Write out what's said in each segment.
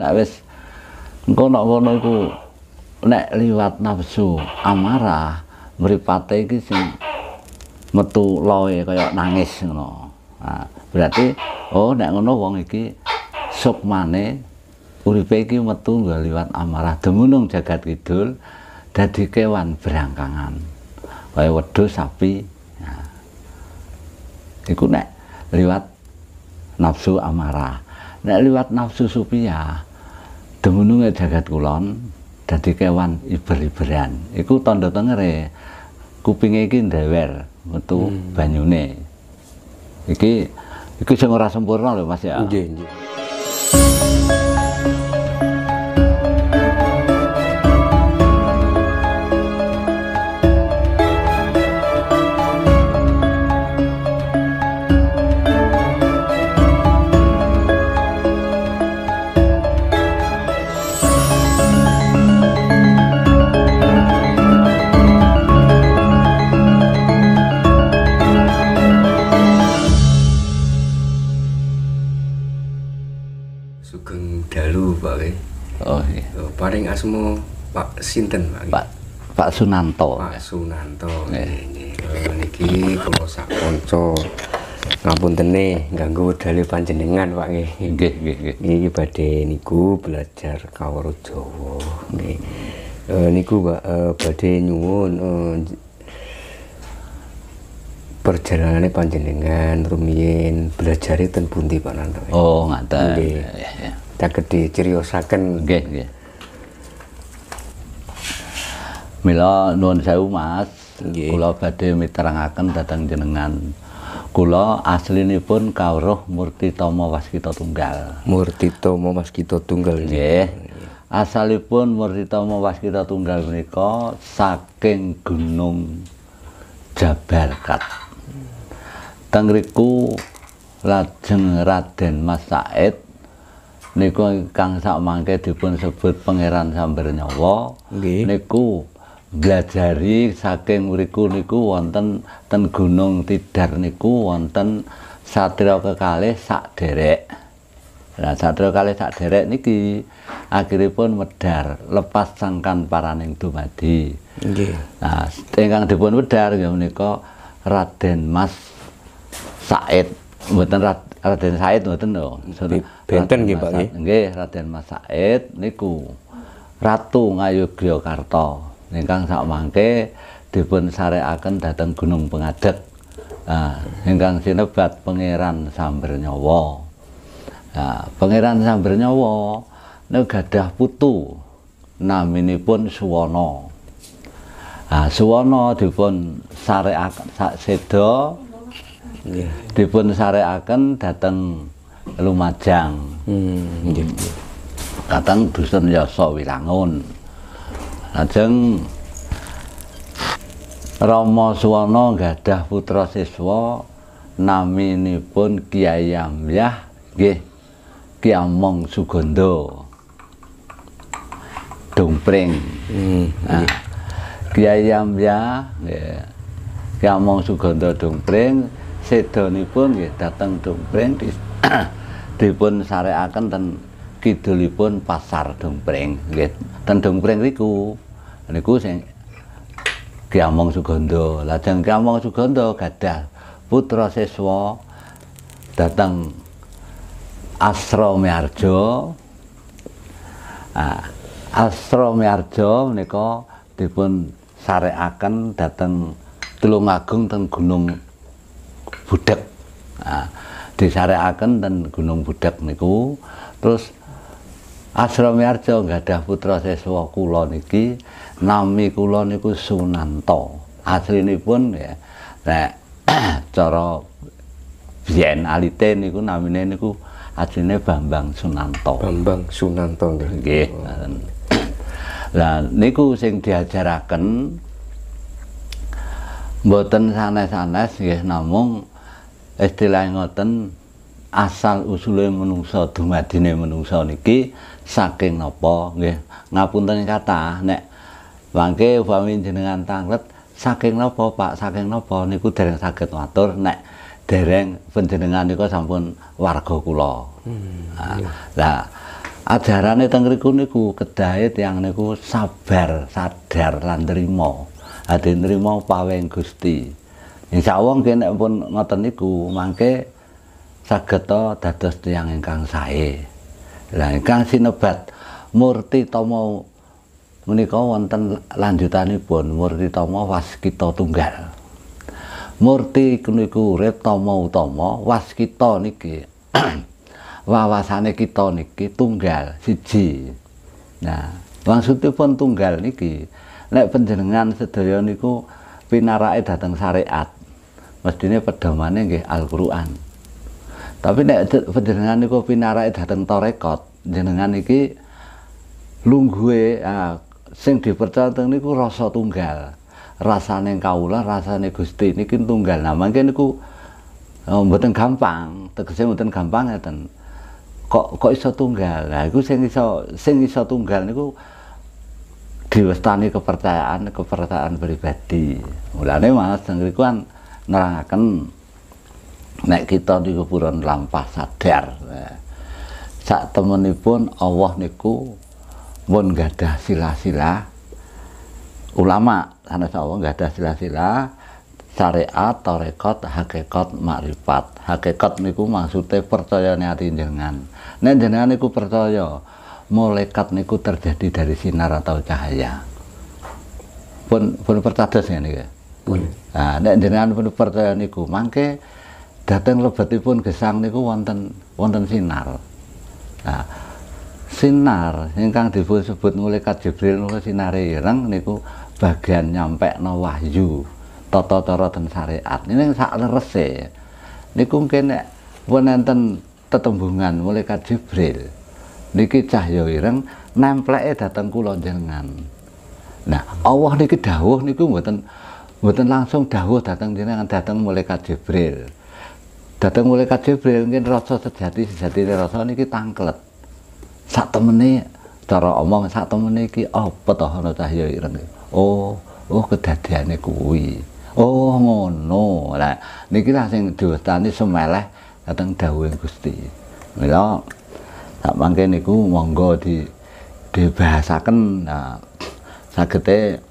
nek wis engko nek ngono iku nek liwat nafsu amarah mripate iki sing metu loe kaya nangis ngono. Nah, berarti oh nek ngono wong iki sukmane uripe iki metu liwat amarah demunung jagat kidul dadi kewan berangkangan. Kaya wedhus sapi. Nah. Iku nek liwat nafsu amarah. Nek liwat nafsu supiah dumununge jagat kulon jadi kewan iber-iberan iku tanda tengere kupinge kupingnya ndewer metu hmm. banyune iki iki sing ora sempurna lho Mas ya nggih nggih oh iya. Gitu. asmo Pak Sinten Pak Pak, Pak Sunanto Pak Sunanto iya. nggih niki kula sak kanca ngapuntene ganggu dalih panjenengan Pak nggih nggih nggih niki badhe niku belajar kawruh Jawa nggih e, niku Pak e, badhe nyuwun e, perjalanannya panjenengan rumiyin belajari ten pundi Pak Nanto oh ngaten nggih iya, iya saged diciriyosaken. Nggih, nggih. Mila nuan saya umat, nggih. Kula badhe miterangaken datang jenengan. Kula aslinipun kawruh Murtitama Waskita Tunggal. Murtitama Waskita Tunggal. Nggih. Asalipun Murtitama Waskita Tunggal menika saking Gunung Jabarkat. Tengriku lajeng Raden Mas Said niku kang sak mangke dipun sebut pangeran samber nyawa niku belajari saking mriku niku wonten ten gunung Tidar niku wonten satria kekalih sak derek Nah, satria kalih sak derek niki akhiripun medar lepas sangkan paraning dumadi. Nggih. Nah, ingkang dipun medar ya menika Raden Mas Said mboten Raden Raden Said ngoten lho. Benten nggih Pak nggih. Raden Mas Said niku Ratu Ngayogyakarta ingkang sakmangke dipun sarekaken dhateng Gunung Pengadeg. Nah, ingkang sinebat Pangeran Sambernyawa. Nah, Pangeran Sambernyawa niku gadah putu naminipun Suwono, Suwono nah, Suwana dipun sarekaken sak seda yeah. dipun sareaken datang Lumajang hmm. dateng dusun Yasa Wirangun lajeng Romo Suwana Gadah putra siswa naminipun Kiai Amyah nggih Ki Among Sugondo, Dongpring hmm. nah, Kiai Amyah nggih Ki Among Dumpring. Dongpring sedanipun nggih dhateng Dompreng dipun sareaken ten kidulipun Pasar Dompreng nggih. Ten Dompreng niku niku sing Ki Among Suganda. Lajeng Ki Among Suganda gadah putra siswa dhateng Asrama Miarjo Ah, Asrama Arjo menika dipun sareaken dhateng Tulungagung ten Gunung Budak Nah, disareaken dan Gunung Budak niku terus Arjo Miarjo ada putra seswa kula niki nami kula niku Sunanto. Asrinipun ya nek cara biyen alite niku namine niku asline Bambang Sunanto. Bambang Sunanto nggih. Lah niku sing diajaraken mboten sanes-sanes nggih namung istilah ngoten asal usule menungsa dumadine menungsa niki saking nopo, nggih ngapunten kata nek mangke upami jenengan tanglet saking nopo Pak saking nopo niku dereng saged matur nek dereng panjenengan niku sampun warga kula hmm, nah, lah ajarane teng riku niku kedahe tiyang niku sabar sadar lan nrimo ade paweng Gusti insya Allah kene pun ngoten niku mangke sageta dados tiyang ingkang sae lan ingkang sinebat murti tomo menika wonten lanjutanipun murti tomo waskita tunggal murti niku urip tomo utama waskita niki wawasane kita niki tunggal siji nah maksudipun tunggal niki nek panjenengan sedaya niku pinarake dhateng syariat mestine pedhamane nggih Al-Qur'an. Tapi nek panjenengan niku pinarake dhateng tarekat, jenengan iki lungguhe ah, sing dipercaya teng niku rasa tunggal. Rasane rasa rasane Gusti niki tunggal. Nah, mangke niku oh, mboten gampang, tegese mboten gampang ngeten. Kok kok iso tunggal? Lah iku sing iso sing iso tunggal niku diwestani kepercayaan kepercayaan pribadi. Mulane malah sing kan nerangaken nah, nek kita di kuburan lampah sadar ya. sak temenipun Allah niku pun gak ada sila-sila ulama karena Allah ada sila-sila syariat, torekot, hakikat, makrifat. Hakikat niku maksudnya percaya hati jangan Nih jangan niku percaya molekat niku terjadi dari sinar atau cahaya. Pun pun nih ya Pun. Nah, nek jenengan pun percaya niku, mangke dateng lebetipun gesang niku wonten wonten sinar. Nah, sinar ingkang disebut malaikat Jibril niku sinare ireng niku bagian nyampekno wahyu, tata cara dan syariat. Ini sak lerese. Niku mungkin nek wonten tetembungan malaikat Jibril. Niki cahya ireng nempleke dateng kula jenengan. Nah, Allah niki dawuh niku mboten mboten langsung dawuh datang jenengan datang malaikat Jibril. Datang malaikat Jibril mungkin rasa sejati sejati rasa kita tangklet. Sak temene cara omong sak temene ini apa to ana ya ireng. Oh, oh kedadiane kuwi. Oh ngono. Lah niki lah sing diwestani semeleh dateng yang Gusti. Mila tak mangke niku monggo di dibahasaken nah sakete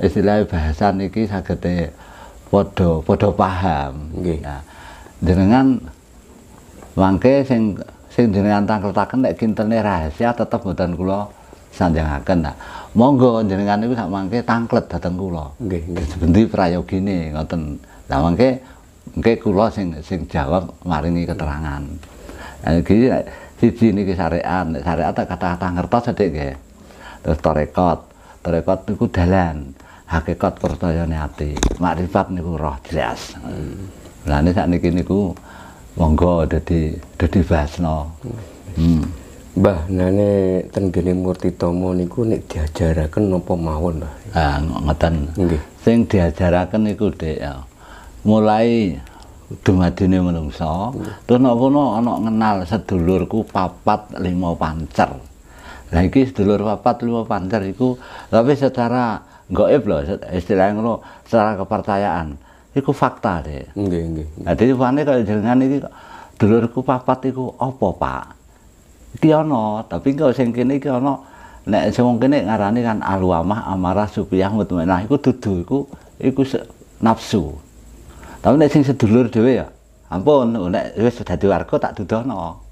istilahnya bahasan iki sagete podo podo paham okay. nah, jenengan mangke sing sing jenengan tangkletaken nek kintene rahasia tetep kulo kula sanjangaken nah monggo jenengan niku sak mangke tangklet dhateng kula nggih okay. sebendi prayogine ngoten nah mangke mangke kula sing sing jawab maringi keterangan nah iki siji niki syariat syariat kata-kata ngertos sedhik nggih terus torekot torekot niku dalan hakikat percayane ati. Makrifat niku roh jelas. Hmm. Lah nek sakniki niku monggo dadi dadi basno. Hmm. Mbah nane tenggene Murtitama niku nek diajaraken napa mawon, Mbah? Ah, ngoten. Nggih. Sing diajarakan niku Dik. Ya. Mulai dumadine Menungso, terus nopo kono ana kenal sedulurku papat limo pancer. Lah iki sedulur papat limo pancer iku tapi secara goib loh istilahnya ngono secara kepercayaan itu fakta deh nggih nggih nah, dadi wani kalau jenengan ini dulurku papat itu apa Pak iki tapi kalau sing kene iki ana nek sing kene ngarani kan alwamah amarah supiyah mutmainah iku dudu iku iku nafsu tapi nek sing sedulur dhewe ya ampun nek wis dadi warga tak no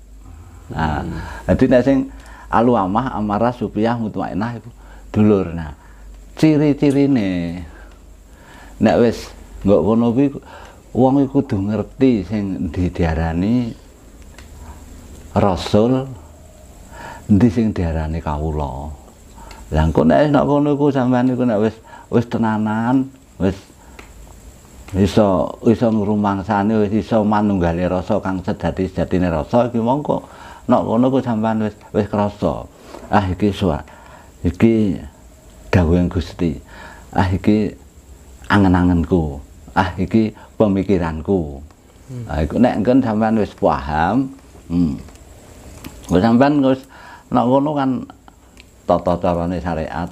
nah jadi hmm. nek sing alwamah amarah supiyah mutmainah iku dulur nah ciri-cirine. Nek wis nggak ngono kuwi wong iku kudu ngerti sing diarani rasul ndi sing diarani kawula. Lah engko nek wis nek ngono kuwi sampean iku nek wis wis tenanan, wis iso iso ngrumangsane wis iso manunggale rasa kang sejati sejatine rasa iki mongko nek ngono kuwi sampean wis wis krasa. Ah iki suwa. Iki dawuhing Gusti ah iki angen-angenku ah iki pemikiranku hmm. ah iku nek engken sampean wis paham hmm. wis sampean wis nek ngono kan tata carane syariat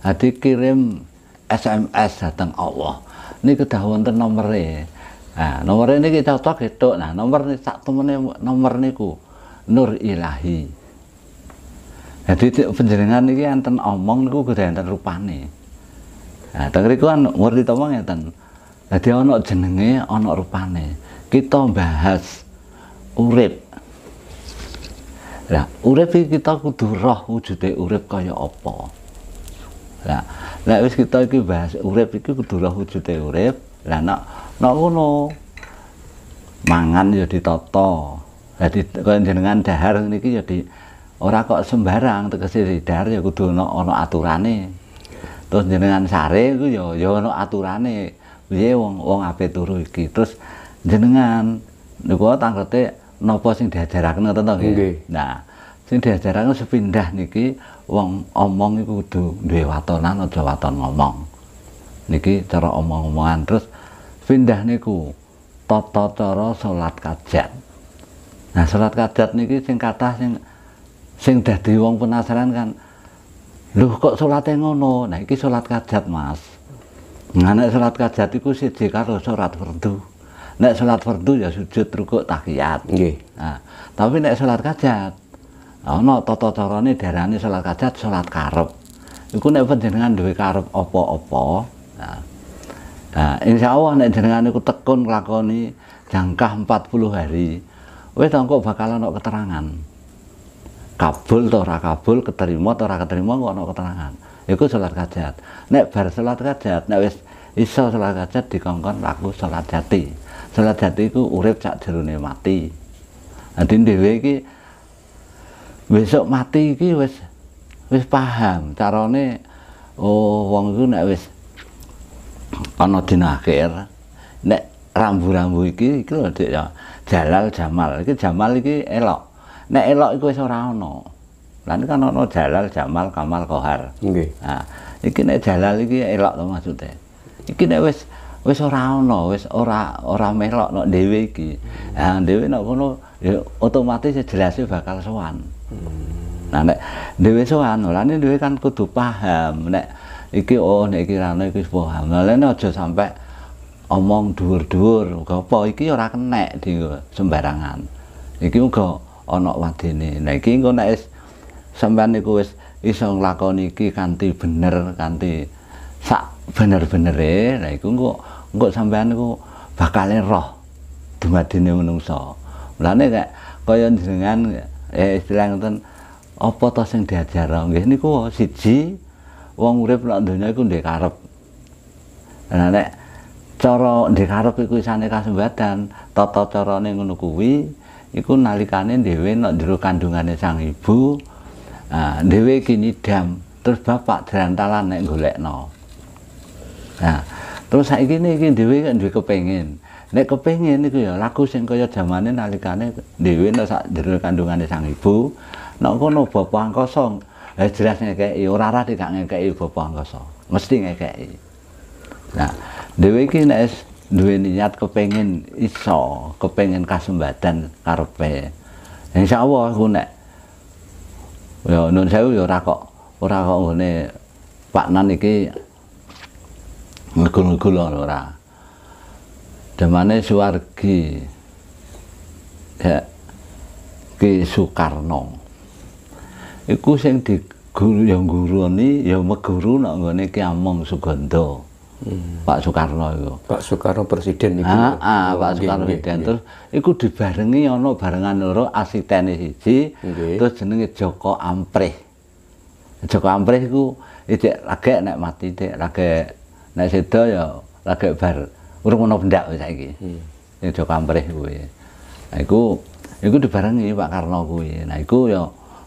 hadi kirim SMS datang Allah ini dah wonten nomere nah nomere niki cocok itu nah nomor satu temene nomor ku Nur Ilahi jadi nah, penjenengan ini anten omong niku kudu enten rupane. Nah, teng riku kan ngerti tomong ten, Jadi ana jenenge, rupa rupane. Kita bahas urip. Lah, urip ini kita kudu roh wujude urip kaya apa. Lah, nah wis kita iki bahas urip iki kudu roh wujude urip. Lah nak nak ngono mangan ya ditata. Jadi kalau jenengan dahar niki ya di ora kok sembarang tegese edar ya kudu ana ana aturane terus jenengan sare iku ya ya ana aturane piye wong wong ape turu iki terus jenengan niku tanggete napa sing diajarake ngoten to nggih nah sing diajarake sepindah niki wong omong iku kudu duwe watonan aja waton ngomong niki cara omong-omongan terus pindah niku tata cara salat kajat nah salat kajat niki sing kathah sing sing dadi wong penasaran kan lho kok salate ngono nah ini sholat kajat Mas nah nek sholat kajat itu siji karo sholat fardu nek sholat fardu ya sujud rukuk tahiyat nggih nah, tapi nek sholat kajat ana tata carane diarani sholat kajat sholat karep iku nek panjenengan duwe karep apa-apa nah, nah insya Allah nek jenengan iku tekun nglakoni jangka 40 hari wis kok bakalan ana keterangan kabul atau ora kabul, keterima atau ora keterima keterangan. Iku salat kajat. Nek bar salat kajat, nek wis iso salat kajat dikongkon laku salat jati. Salat jati iku urip sak jerone mati. Nanti dhewe iki besok mati iki wis wis paham carane oh wong iku nek wis ana dina akhir nek rambu-rambu iki iki lho Dik ya Jalal Jamal iki Jamal iki elok nek elok iku wis ora ana. Lan kan ana Jalal, Jamal, Kamal, Kohar. Nggih. Okay. Nah, iki nek Jalal iki elok to maksude. Iki nek wis wis ora ana, wis ora ora melok nek dhewe iki. Ah dhewe nek ngono ya otomatis ya jelase bakal sowan. Hmm. Nah nek dhewe sowan, lane dhewe kan kudu paham nek iki oh nek iki rane iki paham. Lane aja sampe omong dhuwur-dhuwur, apa iki ora kenek di sembarangan. Iki uga anak wadene. Nah iki engko nek sampean niku wis iso nglakoni iki kanthi bener, kanthi sak bener-benere, nah iku engko engko sampean niku bakale roh dumadine manungsa. Mulane kaya kaya jenengan eh istilah ngoten apa ta sing diajar roh nggih niku siji wong urip nek donya iku ndek karep. Nah nek cara ndek karep iku isane kasembadan, tata carane ngono kuwi iku nalikane dhewe nek jero kandungane sang ibu uh, dhewe kini nyidam terus bapak drantalan nek golekno nah terus saiki iki dhewe kok duwe kepengin nek kepengin iku ya lagu sing kaya jamane nalikane dhewe nek sak jero kandungane sang ibu nek kono bapak kosong eh jelas ngekeki ora ora tidak ngekeki bapak kosong mesti ngekeki nah dhewe iki nek duwe niat kepengin iso, kepengin kasembadan karepe. Insyaallah aku nek ya nun sewu ya ora kok ora kok ngene Pak Nan iki ngegul-ngegul ora. Demane suwargi. Ya Ki Soekarno. Iku sing diguru ya guru ini ya meguru nek ngene Ki Among sugondo hmm. Pak Soekarno itu. Pak Soekarno presiden itu. Ah, ah oh, Pak Soekarno presiden terus iku dibarengi ana barengan loro asisten siji okay. terus jenenge Joko Amprih. Joko Amprih iku ijek lagi nek mati dik lagi nek sedo ya lagi bar urung ana bendak saiki. Hmm. Ya, Joko Amprih kuwi. Nah iku iku dibarengi Pak Karno kuwi. Nah iku ya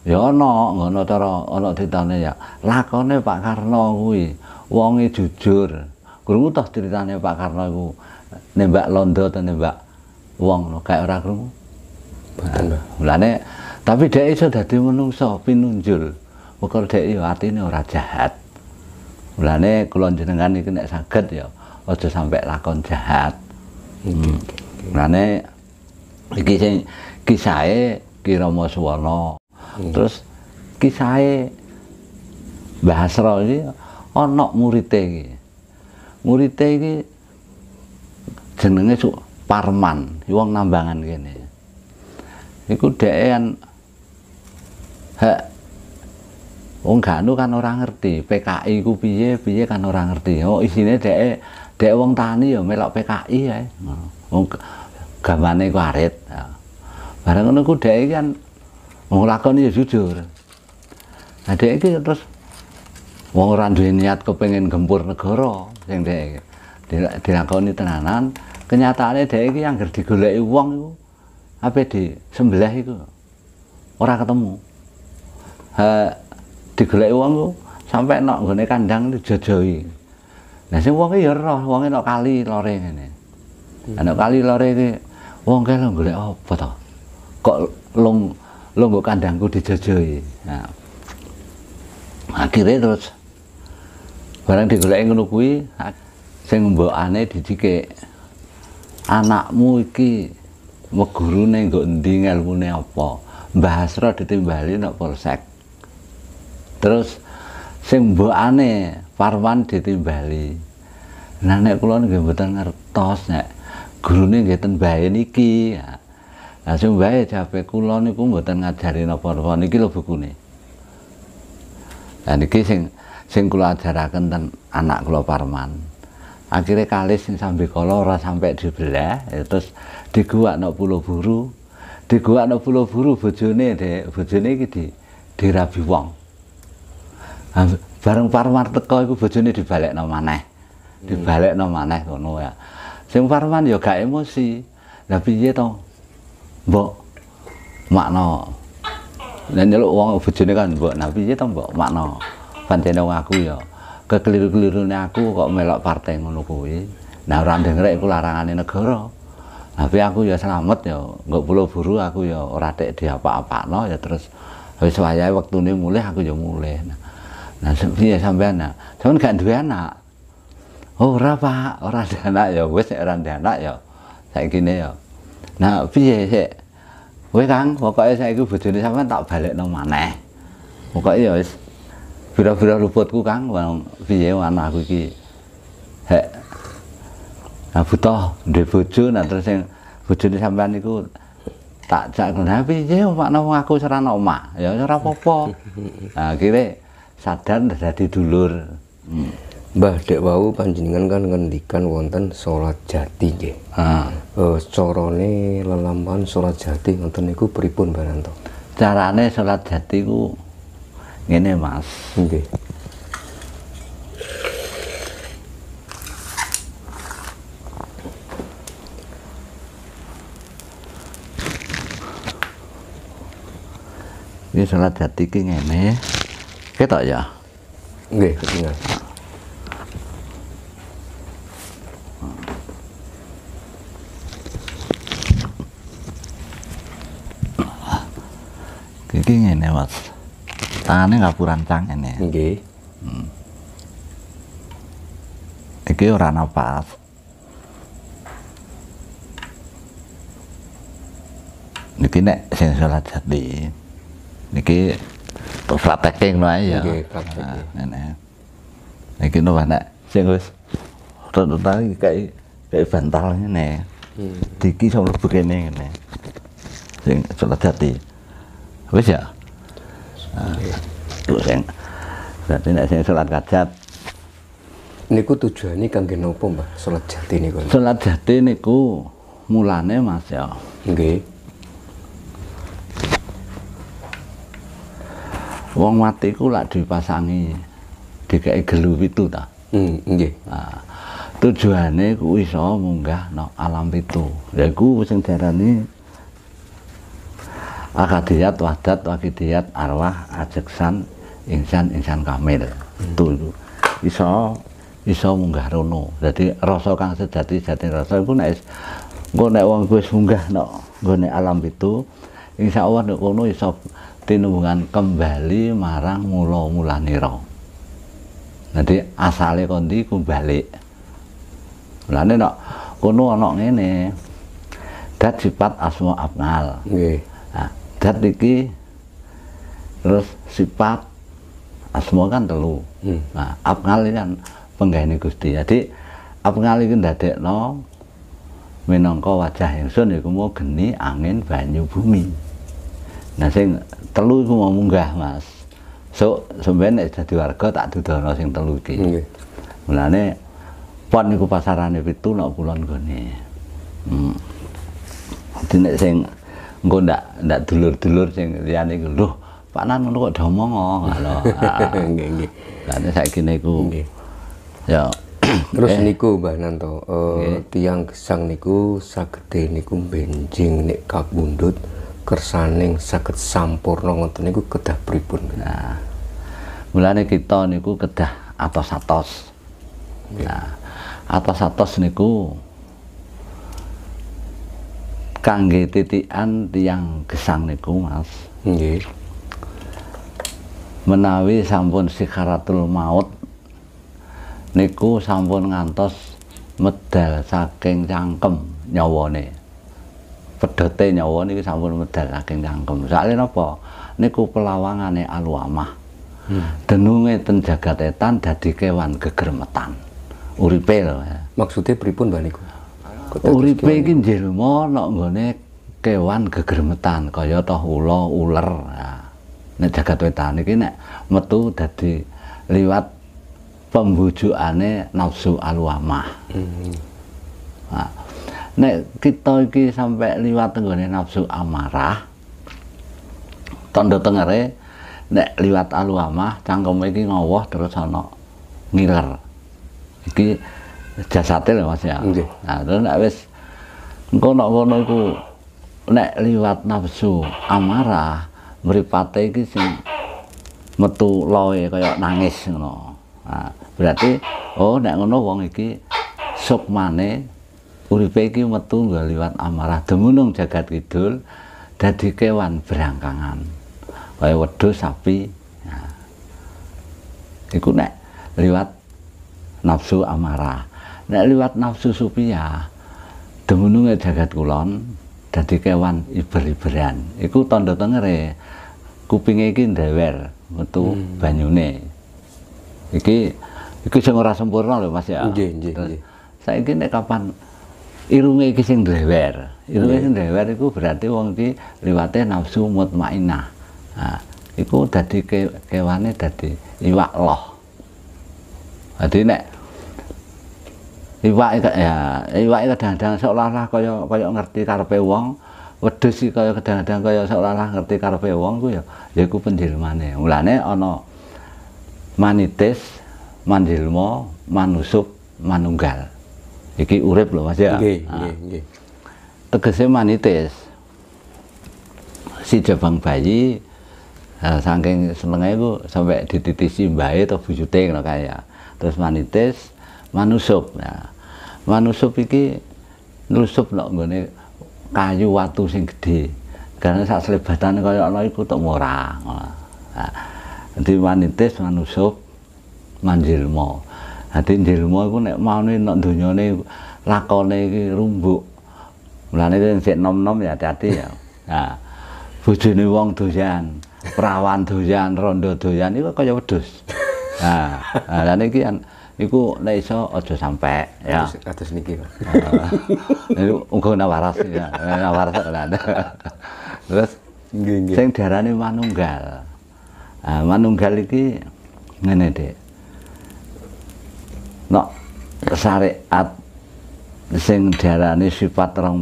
ya ana ngono cara ana ditane ya lakone Pak Karno kuwi wonge jujur krungu toh ceritane Pak Karno iku nembak londo atau nembak wong lo kayak ora krungu. Mulane tapi dhek iso dadi menungso pinunjul. Mekar dhek yo atine ora jahat. Mulane kula jenengan itu nek saged ya aja sampai lakon jahat. Hmm. Mulane kisah kisahnya kisahe Ki Suwono. Iya. Terus kisahnya Mbah Asra iki ana murite muridnya ini jenenge su Parman, wong nambangan gini. Iku dhekan he wong Ganu kan orang ngerti PKI ku piye piye kan orang ngerti. Oh isine dhek dhek wong tani ya melok PKI ya. Wong gamane ku arit. Bareng ngono ku dhek kan nglakoni ya jujur. Nah dhek iki terus wong ora duwe niat kepengin gempur negara sing dhek dilakoni tenanan kenyataannya dhek iki yang digoleki wong iku ape di sembelah iku ora ketemu ha digoleki wong iku sampai nok nggone kandang dijojoi nah sing wong ya roh wong nok kali lore ngene hmm. nok kali lore iki wong kae lho golek apa to kok long longgo kandangku dijojoi nah akhirnya terus barang digoleki ngono kuwi sing mbokane didikik anakmu iki megurune nggo endi ngelmune apa Mbah Hasro ditimbali nang polsek terus sing mbokane Parwan ditimbali nah nek kula nggih mboten ngertos nek gurune ten bae niki Lah sing wae jape kula niku mboten ngajari napa-napa niki lho bukune. Lah niki sing sing kula ajaraken ten anak kula Parman. Akhirnya kalis sing sambil kala ora sampai dibelah, ya, terus no pulau buru. no pulau buru bojone de, bojone iki di dirabi wong. Bareng Parman teko iku bojone dibalekno maneh. Dibalekno maneh ngono ya. Sing Parman ya gak emosi. Lah piye to? Mbok makna. Lah nyeluk wong bojone kan mbok, nah piye to mbok makna. pancen wong aku ya kekeliru-kelirune aku kok melok partai ngono kuwi nah ora ndengrek iku larangane negara tapi aku ya selamat yo, nggak perlu buru aku ya ora tek diapa-apakno ya terus wis wayahe wektune mulih aku ya mulih nah nah sepi ya sampean nah sampean gak duwe anak ora oh, pak ora ada anak ya wis ora ada anak ya saya gini yo. nah piye sik kowe kang pokoke saiki bojone sampean tak balekno maneh pokoke ya wis Bira-bira luputku Kang, piye anak aku iki. Hek. Aku toh duwe bojo nah terus sing bojone sampean niku tak jak ngono piye makna wong aku ora ana omah. Ya ora apa-apa. Nah, sadar dadi dulur. Hmm. Mbah Dek wau panjenengan kan ngendikan wonten salat jati nggih. Heeh. Ah. E, carane lelampahan salat jati ngoten niku pripun Baranto? Carane salat jati ku ini mas okay. ini salah jati ki ini kita ya nggih ketinggal kayak gini mas tangannya nggak kurang tangan ya okay. hmm. Iki orang nafas. niki nek sing salat jati niki terus prakteking no aja nggih praktek nah, niki no nek sing wis rata kayak kayak bantal ngene hmm. diki sama begini ngene sing salat jati wis ya Goreng. Berarti nek sing salat kajab niku tujuane kangge napa, Mbah? Salat jati niku. Salat jati niku mulane Mas ya. Nggih. Wong mati ku lak dipasangi dikeki gelu itu ta. Hmm, nggih. Nah, tujuane ku iso munggah no alam itu Ya ku sing diarani akadiyat wahdat wakidiyat arwah ajaksan insan insan kamil itu hmm. iso iso munggah rono jadi rasa kang sejati jati rasa iku nek engko nek wong kuwi munggah no naik alam itu insya Allah nek kono iso tinubungan kembali marang mula mulaniro jadi asale kondi ku balik lane no kono ana ini dat sifat asma abnal nah, dat iki terus sifat asma kan telu hmm. nah apngal kan penggaene Gusti jadi apngal iki ndadekno minangka wajah ingsun iku mau geni angin banyu bumi nah sing telu iku mau munggah Mas so sampeyan nek dadi warga tak dudono sing telu iki nggih hmm. mulane pon iku pasarane pitu nek kulon gone hmm. Jadi sing engko ndak ndak dulur-dulur sing liyane iku lho Pak Nan ngono kok domong ngono. Nggih nggih. Lah nek saiki niku ya terus eh. niku Mbah Nanto uh, eh, tiang gesang niku sagede niku benjing nek kabundut kersaning saged sampurna ngoten niku kedah pripun. Nah. Mulane kita niku kedah atos-atos. Nah, atos-atos niku kangge titian tiang gesang niku Mas. Menawi sampun sikaratul maut niku sampun ngantos medal saking cangkem nyawane. Pedhote nyawa niki sampun medal saking cangkem. Sakle napa? Niku pelawangane aluamah. Hmm. Denunge ten jagat etan dadi kewan gegermetan. Uripe lho. Ya. maksudnya pripun baniku? Uripe iki njilma nek nggone kewan gegermetan kaya toh ula, uler. Nah, nek jagat wetan iki nek metu dadi liwat pembujukane nafsu alwamah. Hmm. Nah, nek kita iki sampai liwat nggone nafsu amarah tanda tengere nek liwat aluamah cangkem iki ngowoh terus ana ngiler iki jasate lho Mas ya. Nggih. Nah, terus nek wis ngono ngono iku nek liwat nafsu amarah mripate iki sing metu loe kaya nangis ngono. Nah, berarti oh nek ngono wong iki sukmane uripe iki metu liwat amarah demunung jagat kidul dadi kewan berangkangan. Kaya wedhus sapi. Nah. Iku nek liwat nafsu amarah nek liwat nafsu supia demenunge jagat kulon jadi kewan iber-iberan iku tanda tengere kupinge iki ndewer metu hmm. banyune iki iki sing ora sempurna lho Mas ya Saya nggih nggih saiki nek kapan irunge iki sing ndewer irunge sing ndewer iku berarti wong iki liwate nafsu mutmainah nah, iku dadi ke, kewane dadi iwak loh jadi nek iwak ya iwak kadang-kadang seolah-olah kaya kaya ngerti karepe wong wedhus iki kaya kadang-kadang kaya seolah-olah ngerti karepe wong ku ya ya iku penjelmane mulane ana manites, mandilmo, manusuk manunggal iki urip lho Mas ya nggih ah. nggih nggih tegese manitis si jabang bayi nah, saking senenge ku sampai dititisi mbae atau bujute ngono kaya terus manites manusup ya. Nah, manusup iki nusup loh nggone kayu watu sing gede, karena sak selebatane kaya ana iku tok ora nah, dadi manitis manusup manjilma dadi njilma iku nek maune nok donyane lakone iki rumbuk mulane sik nom-nom ya hati-hati ya nah bojone wong doyan perawan doyan rondo doyan iku kaya wedhus nah, nah lan iki iku nek iso aja sampe ya kados niki Pak. Niku eh. uga nawaras ya, eh, nawaras ora ada. Terus nggih nggih. Sing diarani manunggal. Ah manunggal iki ngene Dik. No, syariat sing diarani sifat 20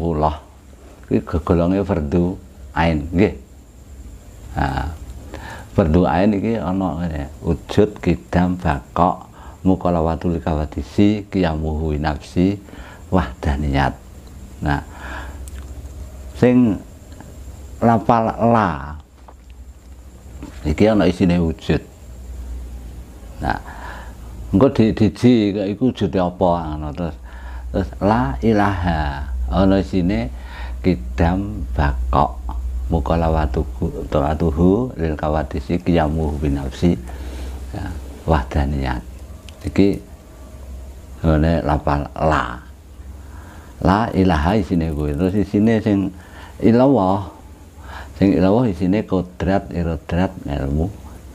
kuwi gegolonge fardu ain nggih. Ah fardu ain iki ana ngene, wujud kidam bakok mukolawatul kawatisi kiyamuhu nafsi wahdaniyat nah sing lapal la iki ana isine wujud nah engko di diji kok iku wujude apa ngono terus terus la ilaha ana isine kidam bakok mukalawatuhu lil kawatisi kiyamuhu binafsi ya, wahdaniyat iki ngene lapal la la ilaha isine kuwi terus isine sing ilawah sing ilawah isine kodrat irodrat ilmu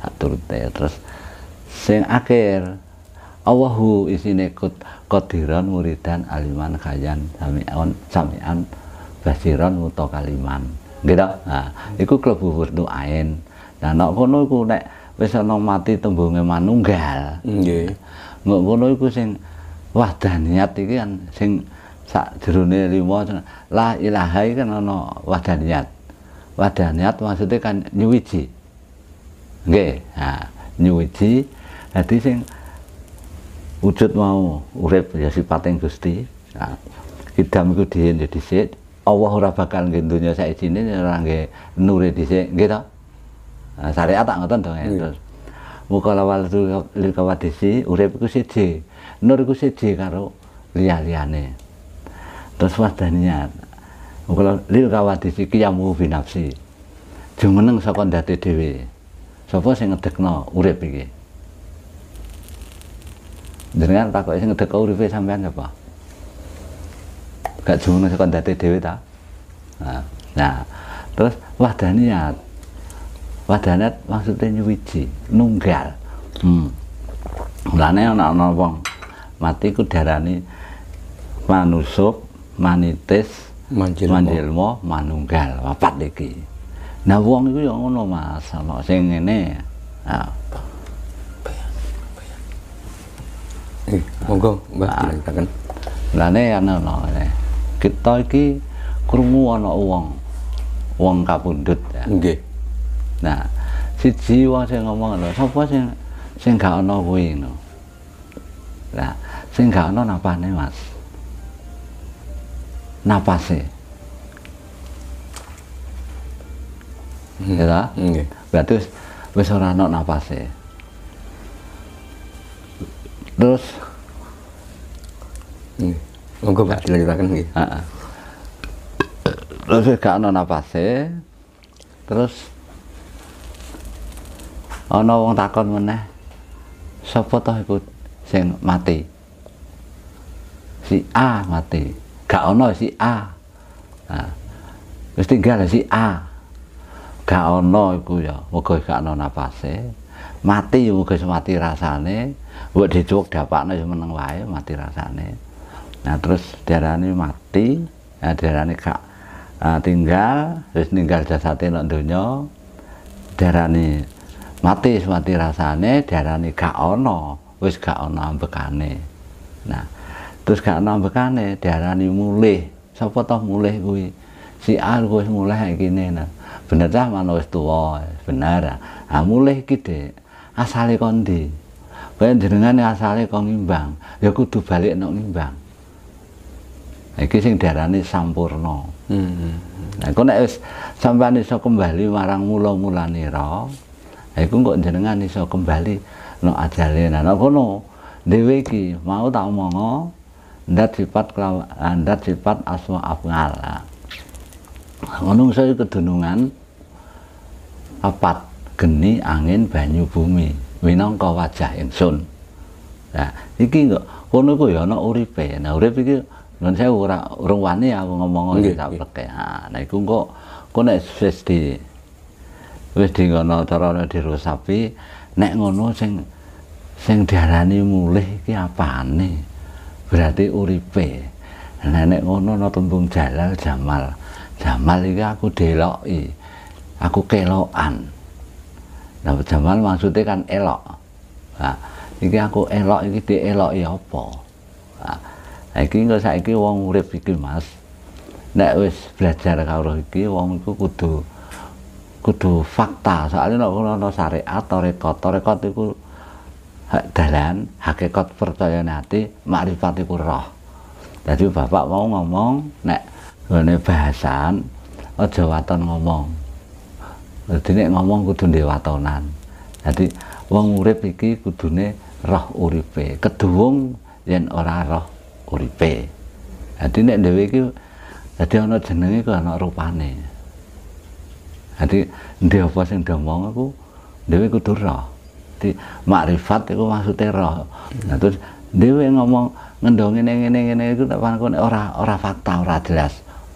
sak terus sing akhir Allahu isine kod kodiran muridan aliman kayan samian samian basiron muto kaliman gitu nah iku klebu wurdu ain dan nek kono iku nek wis ana mati tembunge manunggal nggih nggak ngono iku sing niat iki kan sing sak jerone lima la ilaha iki kan ana dan niat maksudnya kan nyuwiji. Nggih. Ha, nyuwiji dadi sing wujud mau urip ya sipating Gusti. Nah, idam iku dihen ya dhisik. Allah ora bakal nggih saiki saijine ora nggih nure dhisik, nggih to? Nah, syariat tak ngoten to. Terus Wukala waldu lilkawadisi urip iku siji, nur iku siji karo liya-liyane. Terus wadani niat. Wukala lilkawadisi kiyamu binafsi. Jumeneng saka ndate dhewe. Sapa sing ngedekno urip iki? Jenengan takoki sing ngedekno uripe sampean sapa? Gak jumeneng saka ndate dhewe ta? Nah, nah terus wadani wadanat maksudnya wiji nunggal hmm. mulane ana ana wong mati ku darani manusup manitis manjilma manjilma manunggal papat iki nah wong itu yang ngono Mas ana sing ngene nah. Eh, monggo Mbah anak-anak ana Kita iki krungu ana wong wong kapundhut. Ya. Nggih. Nah, si jiwa sing ngomong lho, sapa sing sing gak ana kuwi no. Nah, sing gak ana napane, Mas. Napase. Iya ta? Nggih. Berarti wis wis ora ana napase. Terus nggih. Monggo Pak dilanjutaken nggih. Heeh. Terus gak ana napase. Terus ana wong takon meneh sapa toh iku sing mati si A mati gak ono si A nah, terus tinggal si A gak ono iku ya muga gak ono napase mati ya muga mati rasane mbok dicuk dapakno ya meneng wae mati rasane nah terus diarani mati nah, diarani gak uh, tinggal terus tinggal jasate nang donya diarani mati mati rasane diarani gak ono wis gak ono ambekane nah terus gak ono ambekane diarani mulih sapa toh mulih kuwi si al wis mulih kene nah bener ta manut wis tuwa bener ah mulih iki asale kondi, kaya kowe jenengan asale kongimbang, nimbang ya kudu balik nek nimbang nah, iki sing diarani sampurna hmm. hmm, hmm. nah kok nek wis sampeyan iso kembali marang mula-mulanira iku kok jenengan iso kembali no ajale nah kono dhewe iki mau tak omongo ndat sifat ah, ndat sifat asma afnal ngono saya kedunungan apat geni angin banyu bumi minangka wajah ingsun nah iki kok kono ku ya ana uripe nah urip iki Nun saya ora urung wani aku ngomong ngene tak plek. Ah, nah iku kok kok nek wis di wis di ngono carane dirusapi nek ngono sing sing diarani mulih iki apane berarti uripe nah nek ngono ana tembung Jalal Jamal Jamal iki aku deloki aku kelokan nah Jamal maksudnya kan elok nah, iki aku elok iki dieloki apa nah, iki engko saiki wong urip iki Mas nek wis belajar karo iki wong iku kudu kudu fakta soalnya nek ana syariat tarekat tarekat iku hak dalan hakikat percaya nanti makrifat iku roh jadi bapak mau ngomong nek ini bahasan aja waton ngomong jadi ngomong kudu ndek watonan jadi wong urip iki kudune roh uripe keduwung yen ora roh uripe jadi nek dewi iki jadi ana jenenge kok rupane jadi dia apa dia mau aku dia ikut roh jadi makrifat itu maksudnya roh nah terus dia ngomong ngendongin ini ini ini itu tak kau orang-orang fakta orang jelas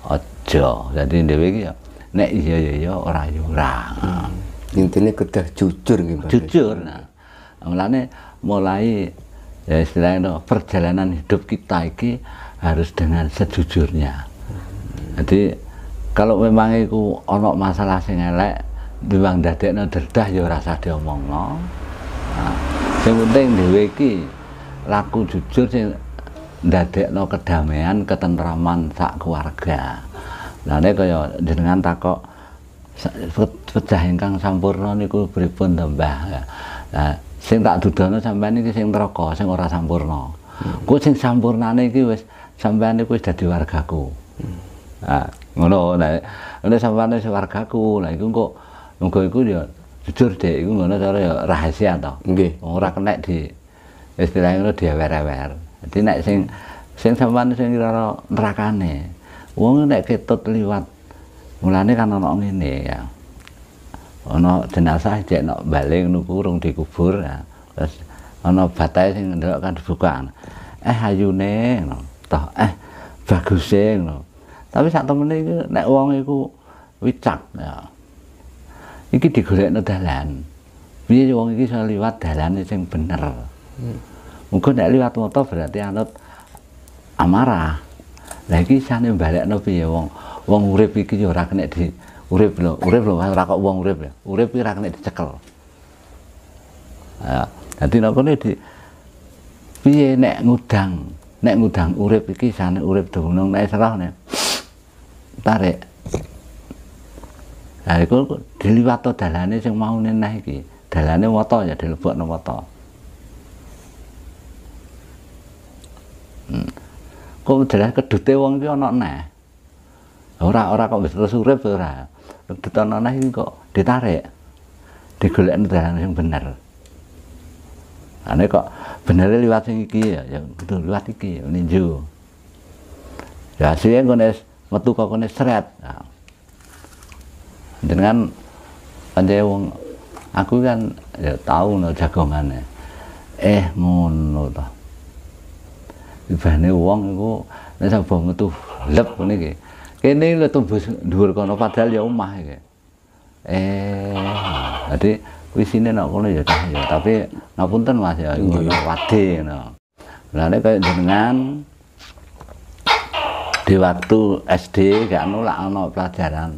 ojo jadi dia iki ya nek iya iya iya orang iya hmm. intinya kita jujur gitu jujur nah mulane mulai ya istilahnya itu, perjalanan hidup kita ini harus dengan sejujurnya jadi kalau memang iku ana masalah sing elek diwang dadekno dedah ya ora usah diomongno nah, sing penting dhewe iki laku jujur sing ndadekno kedamaian ketentraman sak keluarga lha nek kaya jenengan takok pecah ingkang sampurna niku pripun to Mbah nah, sing tak dudono sampean iki sing neraka sing ora sampurna hmm. ku sing sampurnane iki wis sampean iku wis dadi wargaku hmm ah ngono sampai oleh sampeyan wargaku lah iku kok monggo iku ya jujur deh iku ngono cara ya rahasia toh nggih ora kena di istilahnya ngono diewer-ewer dadi nek sing sing sampeyan sing kira nerakane wong ke ketut liwat mulane kan orang ini, ya ono jenazah jek nek balik ngono kurung dikubur ya terus ana sing ndelok kan dibuka eh ayune ngono toh eh baguse ngono tapi saat temene iki nek wong iku wicak ya iki digolekno dalan piye wong iki iso liwat dalane sing bener hmm. Mungkin nek liwat motor berarti anut amarah lha iki isane nopi ya wong wong urip iki ya ora kena di urip lo urip lo ora kok wong urip ya urip iki ora kena dicekel ya nanti nek kene di piye nek ngudang nek ngudang urip iki sana urip dunung nek serah nek tarik Lah iku diliwato dalane sing mau neneh iki. Dalane wata ya dilebokno wata. Hmm. Kok jelas kedute wong iki ana neh. Ora ora kok wis terus urip ora. Kedut ana neh kok ditarik. Digolekno dalane sing bener. Ane kok bener liwat sing iki ya, ya kudu liwat iki ya ninju. Ya sing ngene metu kokone seret nah. dengan kan, pandai wong aku kan ya tahu no jagongannya eh ngono ta ibane wong iku nek sabah metu lep ngene iki kene lho tembus dhuwur kono padahal ya omah iki eh jadi wisine nek ngono ya cah ya tapi ngapunten Mas ya iku ya iya, iya. wade ngono lha nek kaya jenengan di waktu SD gak nolak ono pelajaran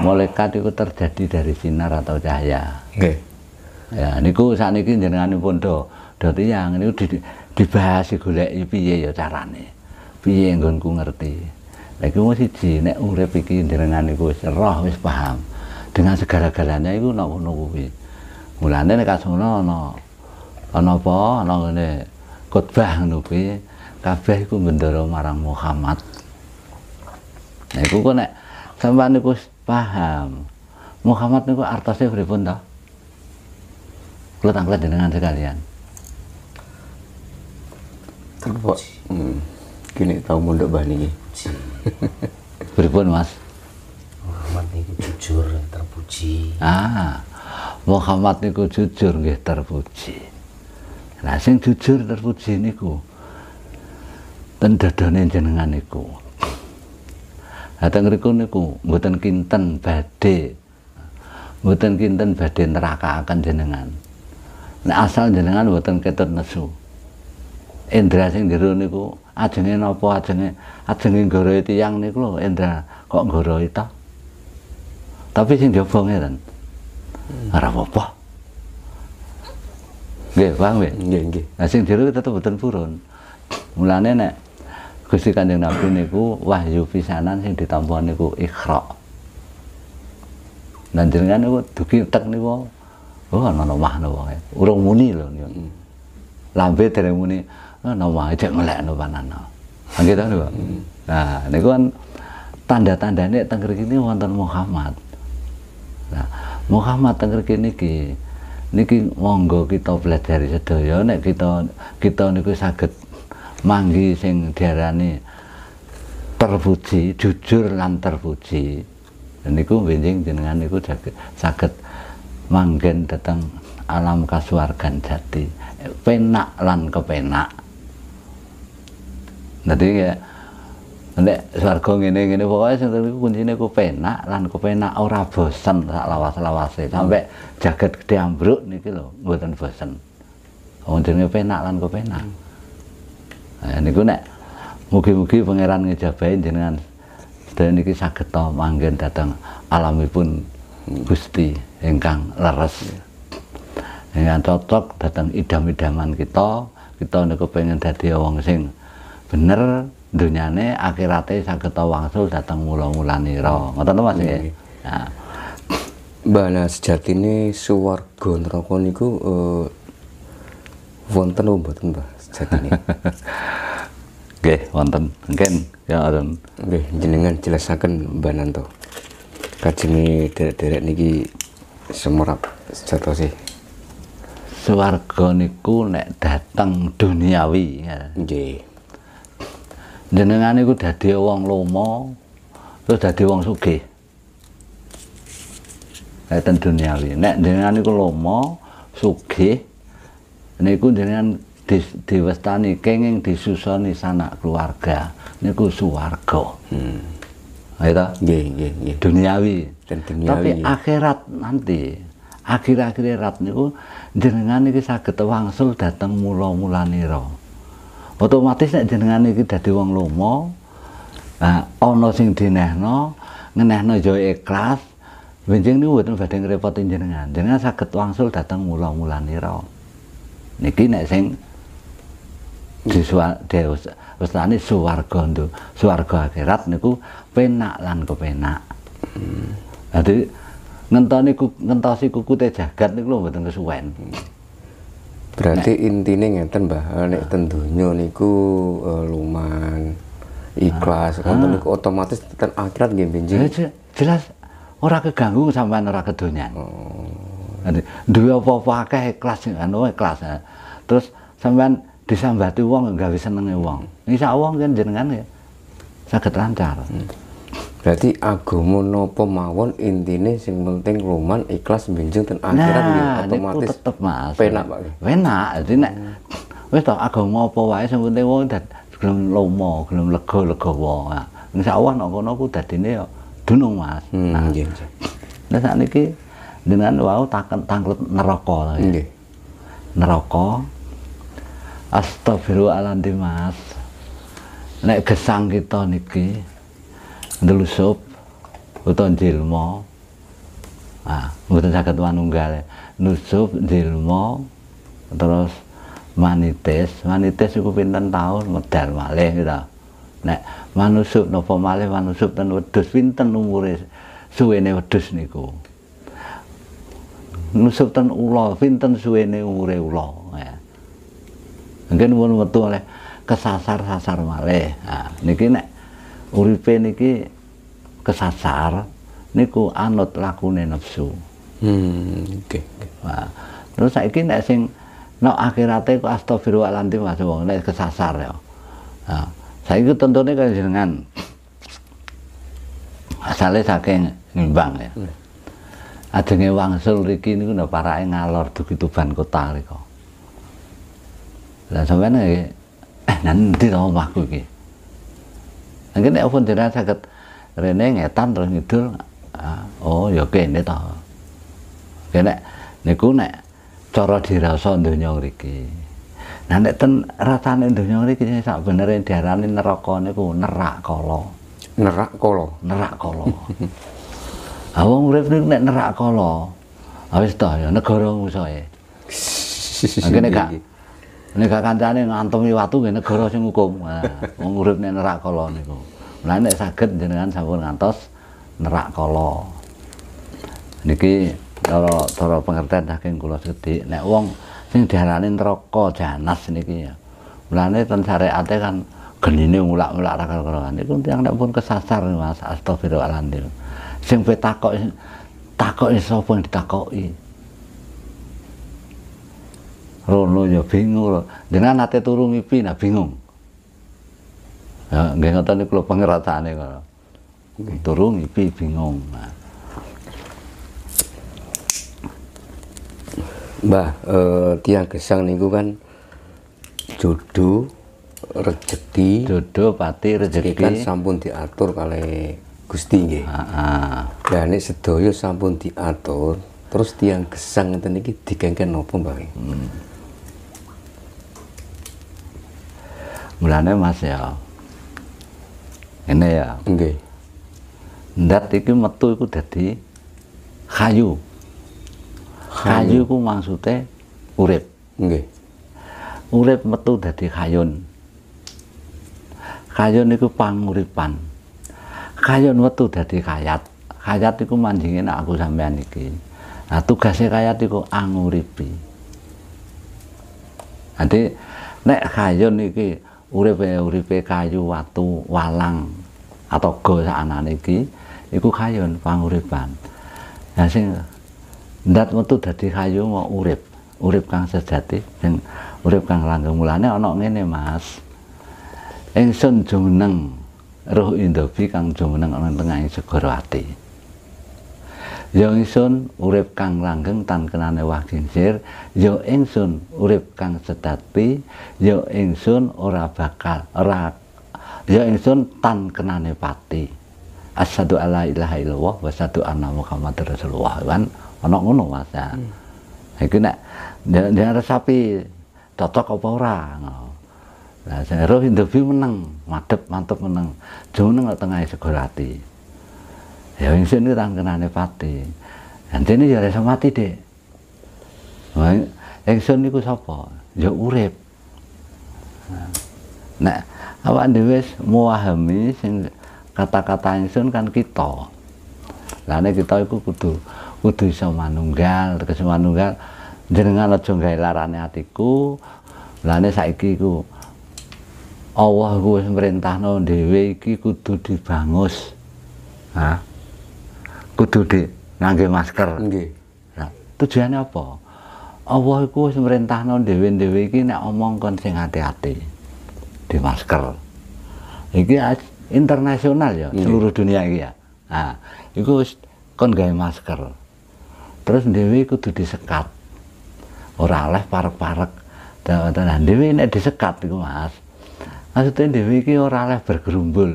malaikat itu terjadi dari sinar atau cahaya. Nggih. Okay. Ya niku sakniki jenenganipun do do tiyang di, dibahas goleki piye ya carane. Piye nggonku ngerti. Lah iku mesti siji nek urip iki jenengan niku wis roh wis paham. Dengan segala-galanya itu nek ngono kuwi. Mulane nek kasono ana ana apa ana ngene khotbah ngono kuwi kabeh iku marang Muhammad Nah, aku kok nek sampai niku paham. Muhammad niku artosnya beribun to? Kula tanglet dengan sekalian. Terpuji. Hmm. Kini tau mondok bani. Beribun Mas? Muhammad niku jujur terpuji. Ah. Muhammad niku jujur nggih terpuji. Nah, sing jujur terpuji niku ten nih jenengan niku. Hateng riku niku mboten kinten badhe mboten kinten badhe nerakaaken jenengan. Nek asal jenengan mboten ketut nesu. Indra sing jero niku ajenge napa ajenge ajenge nggorohi tiyang niku lho Indra kok goro ta? Tapi sing jaba ngeten. Hmm. Ora apa-apa. Nggih, paham nggih? Nggih, nggih. Nah sing jero tetep mboten purun. Mulane nek Gusti Kanjeng Nabi niku wahyu pisanan sing ditampa niku Iqra. Lan jenengan niku dugi tek niku oh ana omah niku urung muni lho niku. Hmm. Lambe dereng muni oh, ana omah cek no panana. Nggih ta niku. Hmm. Nah, niku kan tanda-tandane teng kene wonten Muhammad. Nah, Muhammad teng kene iki niki monggo kita belajar sedaya nek kita kita niku saged manggi sing diarani terpuji jujur lan terpuji dan niku winjing jenengan niku sakit manggen datang alam kasuargan jati penak lan kepenak jadi ya Nek swarga ngene ngene pokoke sing niku kuncine ku penak lan penak ora bosen tak lawas-lawase. Sampai jagat diambruk nih kilo lho mboten bosen. Wong jenenge penak lan hmm. Nah, gue nek mugi-mugi pangeran ngejabain jenengan sedaya niki saged datang alami pun Gusti engkang leres. dengan cocok datang idam-idaman kita, kita niku pengen dadi wong sing bener dunyane akhirate saged to wangsul datang mula mulani Ngoten to Mas nggih. Nah. sejati sejatine suwarga neraka niku eh wonten mboten, ini, Oke, wonten. Mungkin ya wonten. Oke, jenengan jelasaken Mbak Nanto. Kajenge derek-derek niki semerap Suar Swarga niku nek datang duniawi. Ya. Nggih. Jenengan niku dadi wong lomo terus dadi wong sugih. Nek duniawi. Nek jenengan niku lomo sugih niku jenengan di, diwestani kenging disusoni sanak keluarga niku suwarga. Hmm. Gitu? Nggih, nggih, nggih. Duniawi. Tapi akhirat nanti akhir-akhir akhirat niku jenengan iki saged wangsul dhateng mula-mulanira. Otomatis nek jenengan iki dadi wong lomo, nah, ana sing dinehno, ngenehno ya ikhlas, benjing niku mboten badhe ngrepotin jenengan. Jenengan saged wangsul datang mula-mulanira. Niki nek sing di wastani suwarga ndu suwarga akhirat niku penak lan kepenak hmm. dadi ngentoni ngentosi kukute jagat niku lho mboten kesuwen berarti nah. intine ngeten Mbah ah. nek ten donya niku uh, luman ikhlas ah. ngoten ah. niku otomatis ten akhirat nggih benjing eh, jelas orang keganggu sampean orang kedonyan oh. duwe apa-apa akeh ikhlas anu ikhlas terus sampean bisa disambati wong gawe senenge wong. bisa uang kan jenengan ya saged lancar. Hmm. Berarti agomo nopo mawon intine sing penting roman ikhlas benjing dan akhirat ya, nah, otomatis tetep Mas. Penak Pak. Penak. Dadi nek wis to agomo apa wae sing penting wong dan gelem lomo, gelem lega-lega wong. Insyaallah nek ngono ku dadine ya dunung Mas. Hmm, nah, nggih. Nah sakniki jenengan wau taken tanglet neraka. Ya. Nggih. Neraka Astagfirullahaladzim mas Nek gesang kita niki Ndelusup Uton jilmo Nah, mboten saged manunggal. Nusup jilmo, terus manites, manites itu pinten taun medal malih naik gitu. Nek manusup napa malih manusup ten wedus, pinten umure suwene wedus niku. Nusup ten ulo, pinten suwene umure ulo mungkin pun metu oleh kesasar-sasar malih nah, niki nek uripe niki kesasar niku anut laku nafsu hmm oke okay. nah, terus saiki nek sing no akhirate ku astagfirullahaladzim Mas wong nek kesasar ya nah, saiki tentunya kan jenengan asale saking ngimbang ya. Hmm. Adenge wangsul riki niku ndak parake ngalor dugi Tuban kota riko lah sampean nggih eh nanti to mlaku iki Mungkin nek pun dina saged rene ngetan terus ngidul. Oh ya kene to. Kene niku nek cara dirasa donya mriki. Nah nek ten rasane donya mriki sak benere diarani neraka niku nerak kala. Nerak kala. Nerak kala. Ah wong urip niku nek nerak kala. Wis to ya negara musoe. Mungkin gak Nek gak kancane ngantemi watu nggih negara sing hukum. Nah, wong urip nek nerakala niku. Lah nek saged jenengan sampun ngantos nerakala. Niki cara cara pengertian saking kula sedhik nek wong sing diarani neraka janas niki ya. Mulane ten syariate kan genine ngulak-ngulak ra karo niku tiyang nek pun kesasar Mas astagfirullahaladzim. Sing petakok takok sapa yang ditakoki rono ya bingung jenengan nate turun ngipi nah bingung ya nggih ngoten niku lho kalau kok turu ngipi bingung nah. Mbah eh, tiang gesang niku kan jodoh rezeki, jodoh pati rezeki kan sampun diatur kali Gusti nggih. Heeh. ini nek sedaya sampun diatur terus tiang gesang ngeten iki dikengken napa Mbah? Hmm. mulane Mas ya. Ini ya. Nggih. Ndat iki metu iku dadi kayu. Kayu ku maksudnya urip. Nggih. Urip metu dadi kayun. Kayun iku panguripan. Kayun metu dadi kayat. Kayat iku manjingin aku sampean iki. Nah, tugasnya kayat iku anguripi. Jadi nek kayun iki uripe uripe kayu watu walang atau go saknane iki iku kayon panguripan nah sing ndat metu dadi kayu mau urip urip kang sejati sing urip kang langgeng mulane ana ngene Mas ingsun jumeneng roh indobi kang jumeneng ana tengahing segara ati Ya ingsun urip kang langgeng tan kenane wah kincir, ya ingsun urip kang sedati, ya ingsun ora bakal ora ya ingsun tan kenane pati. Asyhadu alla ilaha illallah wa asyhadu anna Muhammadar Rasulullah kan ana ngono Mas ya. Hmm. Iku nek ndek resapi cocok apa ora ngono. Nah, saya roh Hindu menang, madep mantep menang. Jono nggak tengah segorati ya wing sini tang kenane pati nanti ini jadi ya mati deh Ingsun ku sopo Ya urip. nah awak dhewe muahami sing kata-kata ingsun kan kita. Lah nek kita iku kudu kudu iso manunggal, terus manunggal jenengan aja gawe larane atiku. Lah saiki ku Allah kuwi wis merintahno dhewe iki kudu dibangus. Hah? kudu di ngangge masker. Nggih. Nah, tujuannya apa? Allah itu wis merintahno dhewe-dhewe iki nek omong kon sing hati hati di masker. Iki internasional ya, Nggih. seluruh dunia iki ya. Nah, itu wis kon gawe masker. Terus dhewe kudu disekat. Ora oleh parek-parek. Nah, dhewe nek disekat iku Mas. Maksudnya dewi ini ora oleh bergerumbul.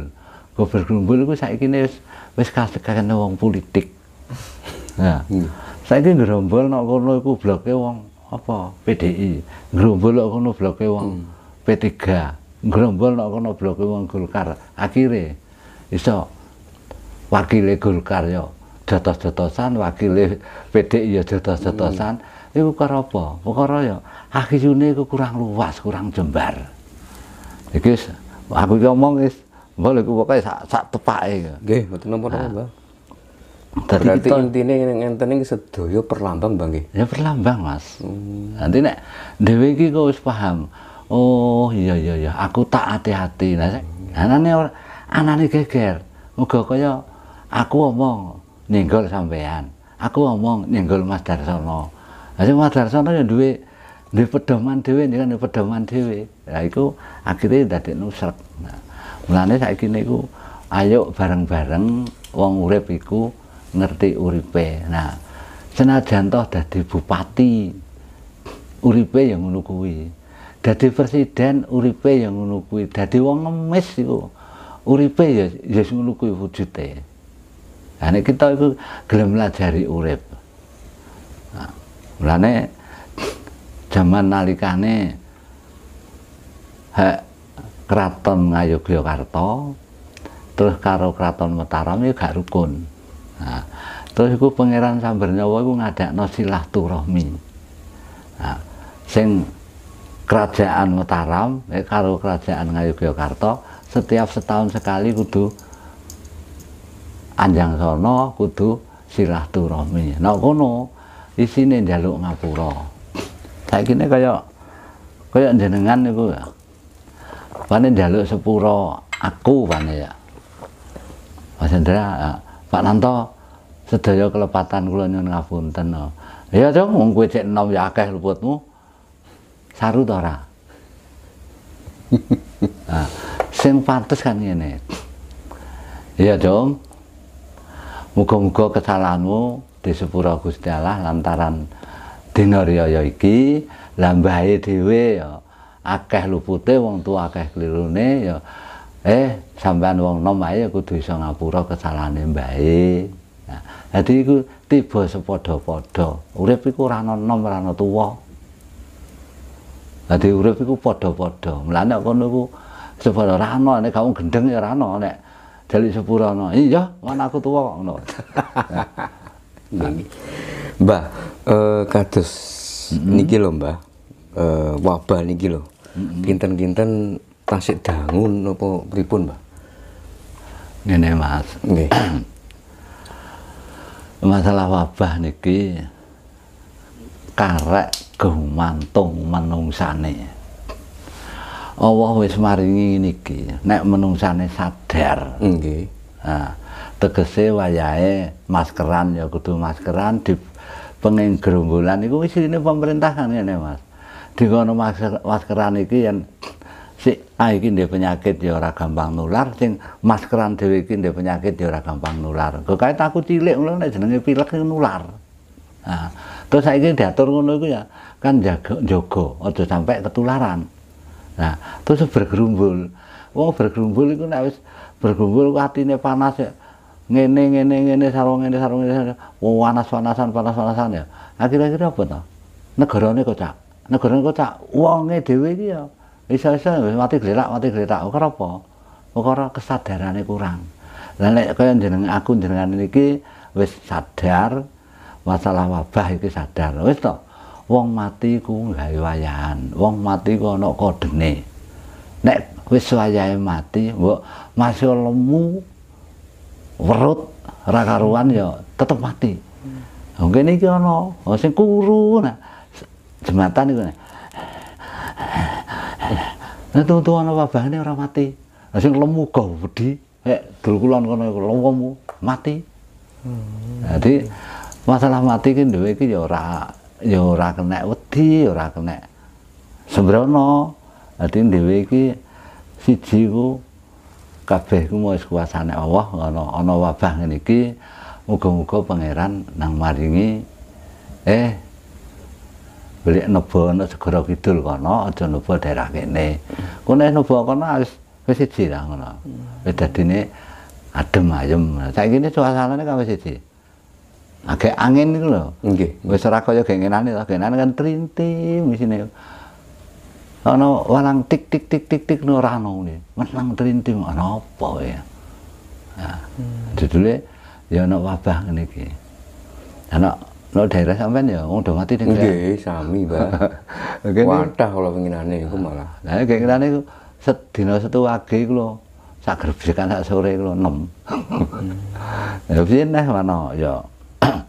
Go bergerumbul iku saya wis wis kene wong politik. Nah. Hmm. Saiki ngrombol nek kono iku bloke wong apa? PDI. Ngrombol nek kono bloke wong hmm. P3. Ngrombol nek kono bloke wong Golkar. Akhire iso wakile Golkar ya jotos-jotosan, wakile PDI ya jotos-jotosan. Hmm. Iku perkara apa? Perkara ya akhirune iku kurang luas, kurang jembar. Iki aku ngomong wis Mbah lha pokoke sak sak tepake. Nggih, mboten napa-napa, nah. Mbah. Dadi kita intine ngenteni sedaya perlambang, bangi, Ya perlambang, Mas. Hmm. Nanti nek Dewi iki kok paham. Oh, iya iya iya, aku tak hati-hati. Nah, hmm. anane orang, anane geger. Muga kaya aku omong ninggol sampean. Aku omong ninggol Mas Darsono. Lah Mas Darsono ya duwe duwe pedoman dhewe, kan pedoman dhewe. Lah iku akhire dadekno srek. Nah. Mulane saiki niku ayo bareng-bareng wong urip iku ngerti uripe. Nah, senajan toh dadi bupati uripe yang ngono kuwi. Dadi presiden uripe yang ngono kuwi. Dadi wong ngemis iku uripe ya ya ngono kuwi wujude. Nah, nek kita iku gelem melajari urip. Nah, mulane zaman nalikane hak Kraton Ngayogyakarta terus karo Kraton Mataram itu ya gak rukun. Nah, terus iku Pangeran Sambernyawa iku ngadakno silaturahmi. Nah, sing kerajaan Mataram eh, karo kerajaan Ngayogyakarta setiap setahun sekali kudu anjang sono kudu silaturahmi. Nah kono isine njaluk ngapura. Saiki kaya kaya jenengan nih ya. Pane jaluk sepuro aku pane ya. Mas Hendra eh, Pak Nanto sedaya kelepatan kula nyuwun ngapunten. Eh. Ya dong wong kowe cek enom ya akeh luputmu. Saru to ora? nah, sing pantes kan ngene. Iya dong. Muga-muga kesalahanmu disepura Gusti Allah lantaran dina riyaya iki lambahe dhewe ya akeh lupute wong tua akeh klirune ya eh sampean wong nom ae ya kudu iso ngapura kesalahan mbae baik nah, dadi iku tiba sepadha-padha urip iku ora ana nom ora ana tuwa dadi urip iku padha-padha mlane kono iku sepuro ora ana nek kamu gendeng ya ora ana nek dalik sepura ana iya ana aku tuwa kok ngono Mbah eh kados niki lho Mbah eh wabah niki lho kinten-kinten tasik dangun napa pripun, Mbah? Ngene, Mas. Nggih. Masalah wabah niki karek gumantung menungsane. Allah wis maringi niki, nek menungsane sadar. Nggih. Nah, tegese wayahe maskeran ya kudu maskeran di pengen gerombolan iku wis ini pemerintahan ya Mas dingono masker maskeran iki yang si aikin iki dia penyakit dia ya ora gampang nular sing maskeran dia iki dia penyakit dia ya ora gampang nular Kau kaya aku cilik ngono nek jenenge pilek nular nah terus ini diatur ngono itu ya kan jago jogo atau sampai ketularan nah terus bergerumbul wow bergerumbul itu nih wis bergerumbul nih panas ya ngene ngene ngene sarung ngene sarung ngene wow panas-panasan panas-panasan ya akhir-akhir apa to Negaranya kocak negara engko cak wonge dhewe iki ya iso ya, mati glerak mati glerak ora apa ora kesadarane kurang lan nek kaya jeneng aku jenengan iki wis sadar masalah wabah iki sadar wis to wong mati ku gawe wayahan wong mati ku ana kodene nek wis wayahe mati mbok masih lemu werut ora karuan ya tetep mati mungkin iki ana sing kuru nah jembatan itu nah tuan-tuan apa ini orang mati asing lemu kau eh kayak dulukulan kono lemu mati jadi masalah mati kan dua itu ya ora ya ora kena wedi ya ora kena sembrono jadi dhewe iki si ku kabeh ku mau kuasane Allah kono ana wabah ngene iki muga-muga pangeran nang maringi eh beli nebo ana segara kidul kono aja nebo daerah kene kowe nebo kono wis wis siji lah ngono wis dadine adem ayem saiki ne suasanane kok kan wis siji agak angin itu loh, nggih wis ora kaya gengenane to gengenane kan trintim isine ana walang tik tik tik tik tik ora ana ngene menang trintim ana apa ya nah, judule ya ana wabah ini iki ana Lo daerah sampean ya, wong do mati ning Nggih, sami, Mbak. Wadah kula penginane iku malah. Lah keinginane iku sedina setu wage iku lho. Sak grebrekan sak sore iku lho 6. Hmm. Ya piye ya.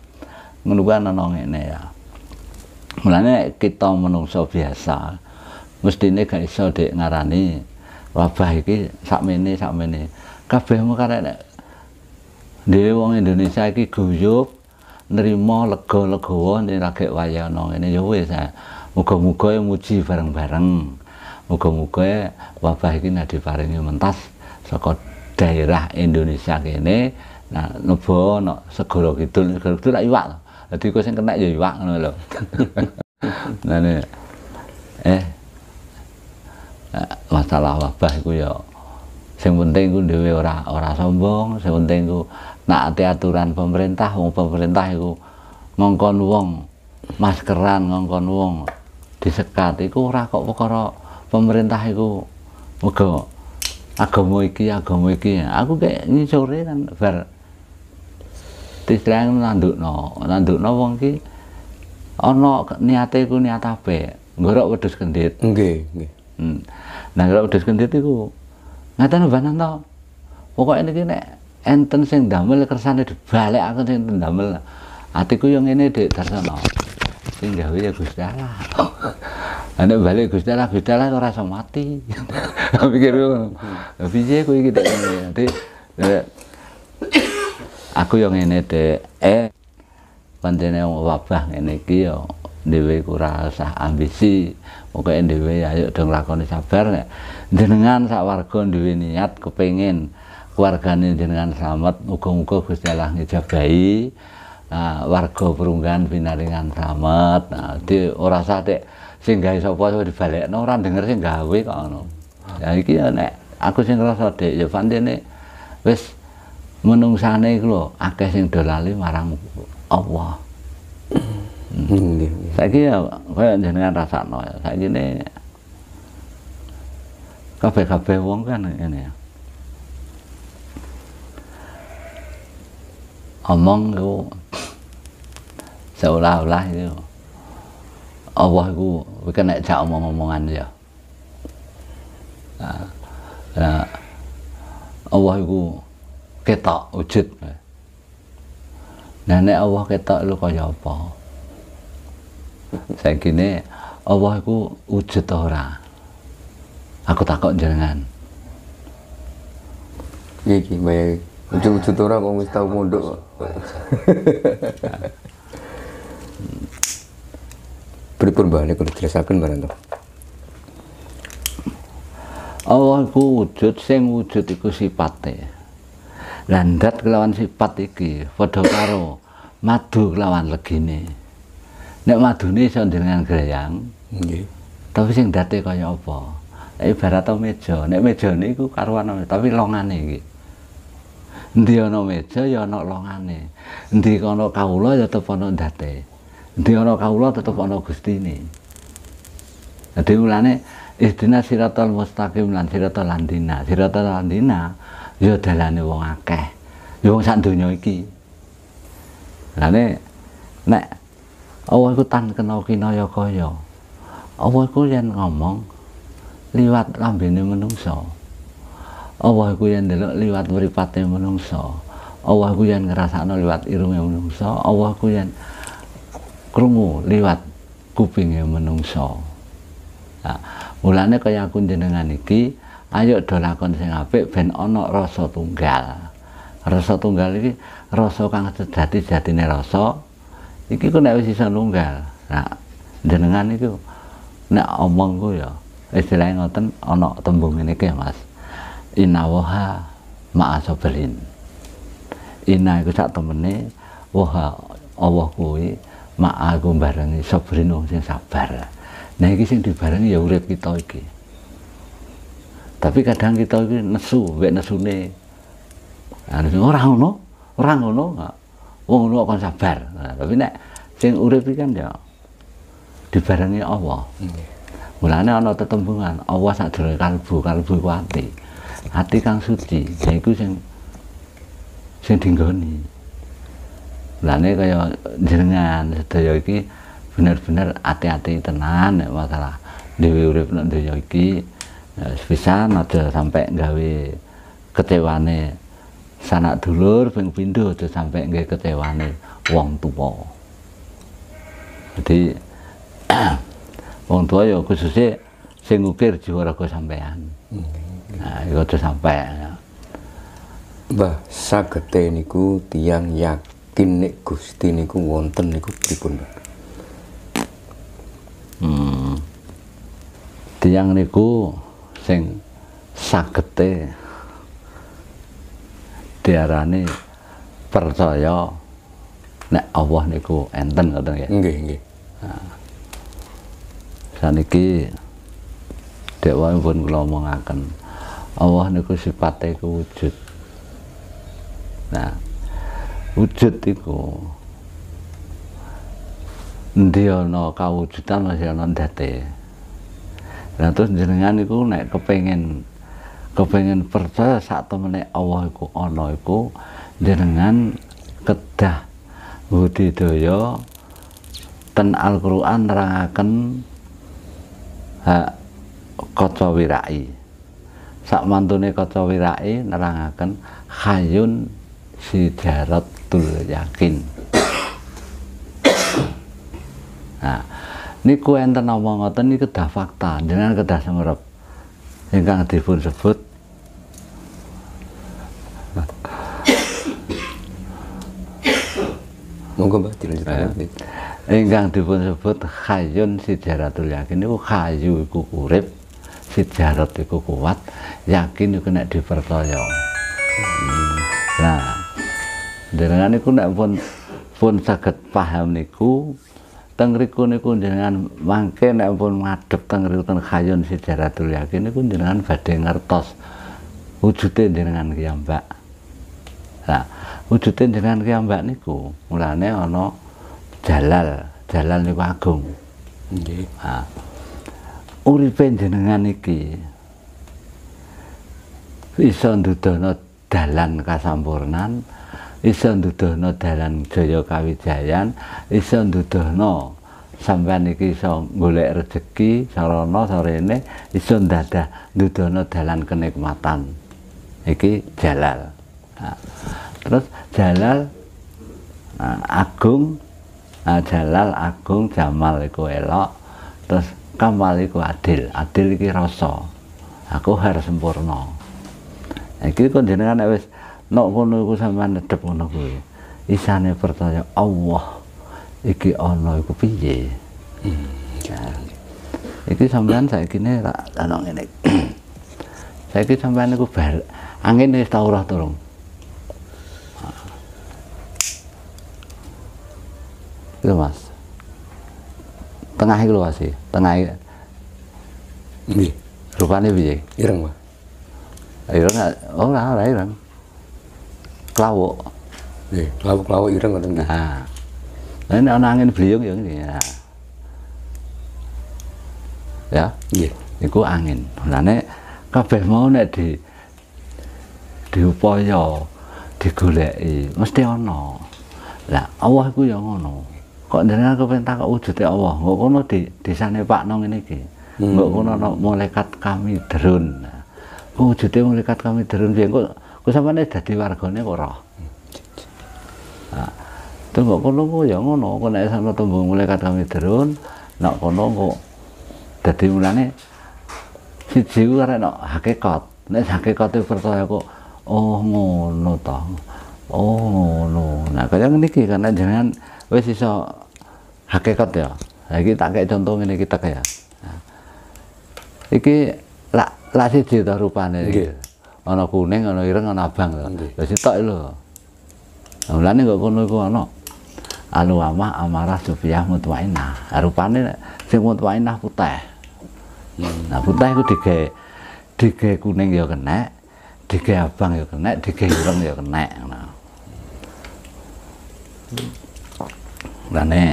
Ngono kuwi ana ngene ya. Mulane kita menungso biasa mestine gak iso dek ngarani wabah iki sakmene sakmene. Kabeh mung karek dhewe wong Indonesia iki guyub nerima lega-legawa nek lagek wayana ngene ya wis. Muga-muga ya muji bareng-bareng. Muga-muga ya wabah iki nadi paringi mentas saka daerah Indonesia kene nah nebo ana segara kidul segara kidul iwak. Dadi kowe sing kena ya iwak ngono lho. Nah eh, eh masalah wabah iku ya sing penting ku dhewe ora ora sombong, sing penting ku naati aturan pemerintah wong pemerintah iku ngongkon wong maskeran ngongkon wong disekat iku ora kok perkara pemerintah iku mergo agama iki agama iki aku kayak nyisore kan bar disreng nandukno nandukno wong no, ana niate iku niat apik ngorok wedhus kendhit nggih nggih hmm. nah nggorok wedhus kendhit iku ngaten banan to pokoke niki nek enten sing damel kersane dibalik aku sing damel atiku yang ini dek tersono sing gawe ya Gusti Allah ane balik Gusti Allah Gusti Allah ora iso mati pikir oh, piye kowe iki dek nanti eh, aku yang ini dek eh pantene wabah ngene iki yo dhewe ambisi pokoke dhewe ayo dong lakoni sabar jenengan sak warga duwe niat kepengin keluargane jenengan selamat muga-muga Gusti Allah ngijabahi nah, warga perunggan pinaringan selamat nah, di ora sehingga tek sing gawe sapa dibalekno ora denger sing gawe kok ngono ya iki ya nek aku sing ngerasa dek ya pantene wis menungsane iku lho akeh sing dolali marang Allah saya saiki ya kaya jenengan rasakno ya saiki ne kafe-kafe wong kan ngene ya omongku seolah-olah itu Allah ku kena cak omong-omongan dia nah, Allah itu ketok wujud nenek Allah ketok lu kaya apa saya gini Allah itu wujud ora aku takut jangan iki baik Wujud-wujud orang kok tahu tau Beri Pripun balik kudu jelasaken barang tuh. Allah ku wujud sing wujud iku sipate. Landat kelawan sifat iki padha karo madu kelawan legine. Nek madune iso dengan greyang, nggih. Tapi sing date kaya apa? Ibarat meja, nek mejane iku karuan tapi longane iki. Ndi ana meja ya ana longane. Ndi ana kawula ya tetep ana ndate. Ndi ana kawula tetep ana gustine. Dadi mulane istina siratal mustaqim lan siratal landina. Siratal landina ya dalane wong akeh. Ya wong sak donya iki. Lane nek awu iku tan kena kinaya kaya. Awu iku yen ngomong liwat lambene menungsa. So. Allah ku yen ndelok liwat mripate manungsa. Allah ku yen ngrasakno liwat irunge manungsa, Allah ku yen krungu liwat kupinge manungsa. Nah, mulane kaya aku jenengan iki, ayo do lakon sing apik ben ana rasa tunggal. Rasa tunggal iki rasa kang sejati jatine rasa. Iki ku nek wis iso nunggal. Nah, jenengan iku nek omong ku ya istilahnya ngoten ana tembung ini ke mas Ina woha inawoha ma'asoberin ina iku sak temene woha Allah kuwi ma'aku barengi sobrin wong sing sabar nah iki sing dibarengi ya urip kita iki tapi kadang kita iki nesu wek nesune nah, ono, orang ono ngono wong ngono kon sabar nah, tapi nek sing urip iki kan ya dibarengi Allah hmm. mulanya ono tetembungan Allah sadurunge kalbu kalbu kuwi hati kang suci yaiku sing sing dinggoni lane kaya jenengan sedaya iki bener-bener hati-hati tenan masalah dhewe urip nek donya iki bisa ya aja sampai gawe kecewane sanak dulur ping pindho aja sampe nggawe kecewane wong tua. Jadi wong tua ya khususnya sing ngukir jiwa raga sampean hmm. Nah, itu sampai. Mbah, sagete niku tiang yakin nek Gusti niku wonten niku pripun, Mbah? Hmm. Tiang niku sing sagete diarani percaya nek Allah niku enten ngoten nggih. Nggih, nggih. Nah. Saniki dewa pun kula omongaken. Hmm. Allah niku sifate iku wujud nah wujud iku endi ana kawujudan masih ana nah terus jenengan iku nek kepengin kepengin percaya sak temene Allah iku ana iku jenengan kedah budidaya ten Al-Qur'an nerangaken hak kaca wirai sak mantune kaca wirake nerangaken khayun sidaratul yakin nah niku enten omong ngoten niku kedah fakta jenengan kedah semerep ingkang dipun sebut Monggo Mbak dilanjutkan. Eh, ingkang dipun sebut khayun sidaratul yakin niku kayu iku urip Sijarot itu kuat, yakin itu kena dipercaya. Hmm. Nah, dengan itu kena pun pun sangat paham niku tengriku niku dengan mangke nek pun tengriku teng riku ten khayun yakin niku dengan badhe ngertos wujudnya dengan ki Mbak. Nah, wujudnya dengan ki Mbak niku mulane ono jalal, jalal niku agung. Nggih. Okay. Nah, uripe njenengan iki iso ndudono dalan kasampurnan iso ndudono dalan jaya kawijayan iso ndudono sampean iki iso golek rezeki sarana sorene iso dadah ndudono dalan kenikmatan iki jalal terus jalal nah, agung nah, jalal agung jamal iku elok terus kamal iku adil adil iki rasa aku harus sempurna iki kok jenengan wis nok ngono iku sampean nedhep ngono kuwi isane percaya Allah iki ana iku piye hmm, iki sampean saiki ne ra ana ngene saiki sampean niku bar angin wis tau ora turung mas. tengah itu loh sih tengah itu Nggih. Rupane piye? Ireng, Pak. Ireng ora ora oh, ireng. Klawuk. Nggih, klawuk-klawuk ireng ngoten nggih. Nah. Lah nek ana angin beliung ya ngene. Ya. Nggih. Iku angin. Mulane kabeh mau nek di diupaya digoleki mesti ana. Lah Allah iku ya ngono. kok jenengan kepengin tak wujude Allah kok kono di desane Pak Nong ngene iki hmm. kok kono ana malaikat kami derun kok wujude malaikat kami derun piye kok kok sampeyan dadi wargane kok ora nah, terus kok kono kok ya ngono kok nek sampeyan tembung malaikat kami derun nek kono kok dadi mulane siji ku arek nek hakikat nek hakikate percaya kok oh ngono ta oh ngono nah kaya ngene iki karena jenengan wis iso hakikat ya nah, iki tak kayak contoh ngene kita kaya nah, iki lak lak siji to rupane iki ana kuning ana ireng ana abang to lha ya sitok lho mulane kok kono iku ana anu amah amarah sufiyah mutwainah nah, rupane sing mutwainah putih hmm. nah putih iku digawe digawe kuning ya kena digawe abang ya kena digawe ireng ya kena nah. Lane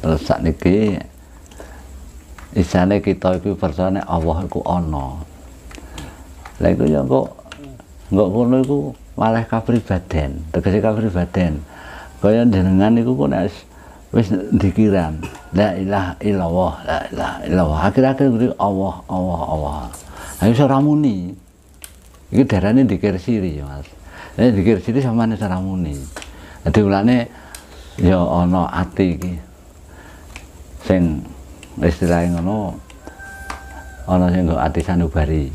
terus saat niki isane kita itu persane Allah ono, ana. Lah iku ya kok nggo ngono iku malah kapribaden, tegese kapribaden. Kaya dengan itu kok nek wis dikiran la ilaha illallah la ilaha illallah akhir-akhir itu Allah Allah Allah. Lah seramuni, ora muni. Iki darane dikir siri ya Mas. Nek dikir siri samane ora muni. Dadi ulane yo ya ono ati iki. Sing istilahe ngono ono sing nggo ati sanubari.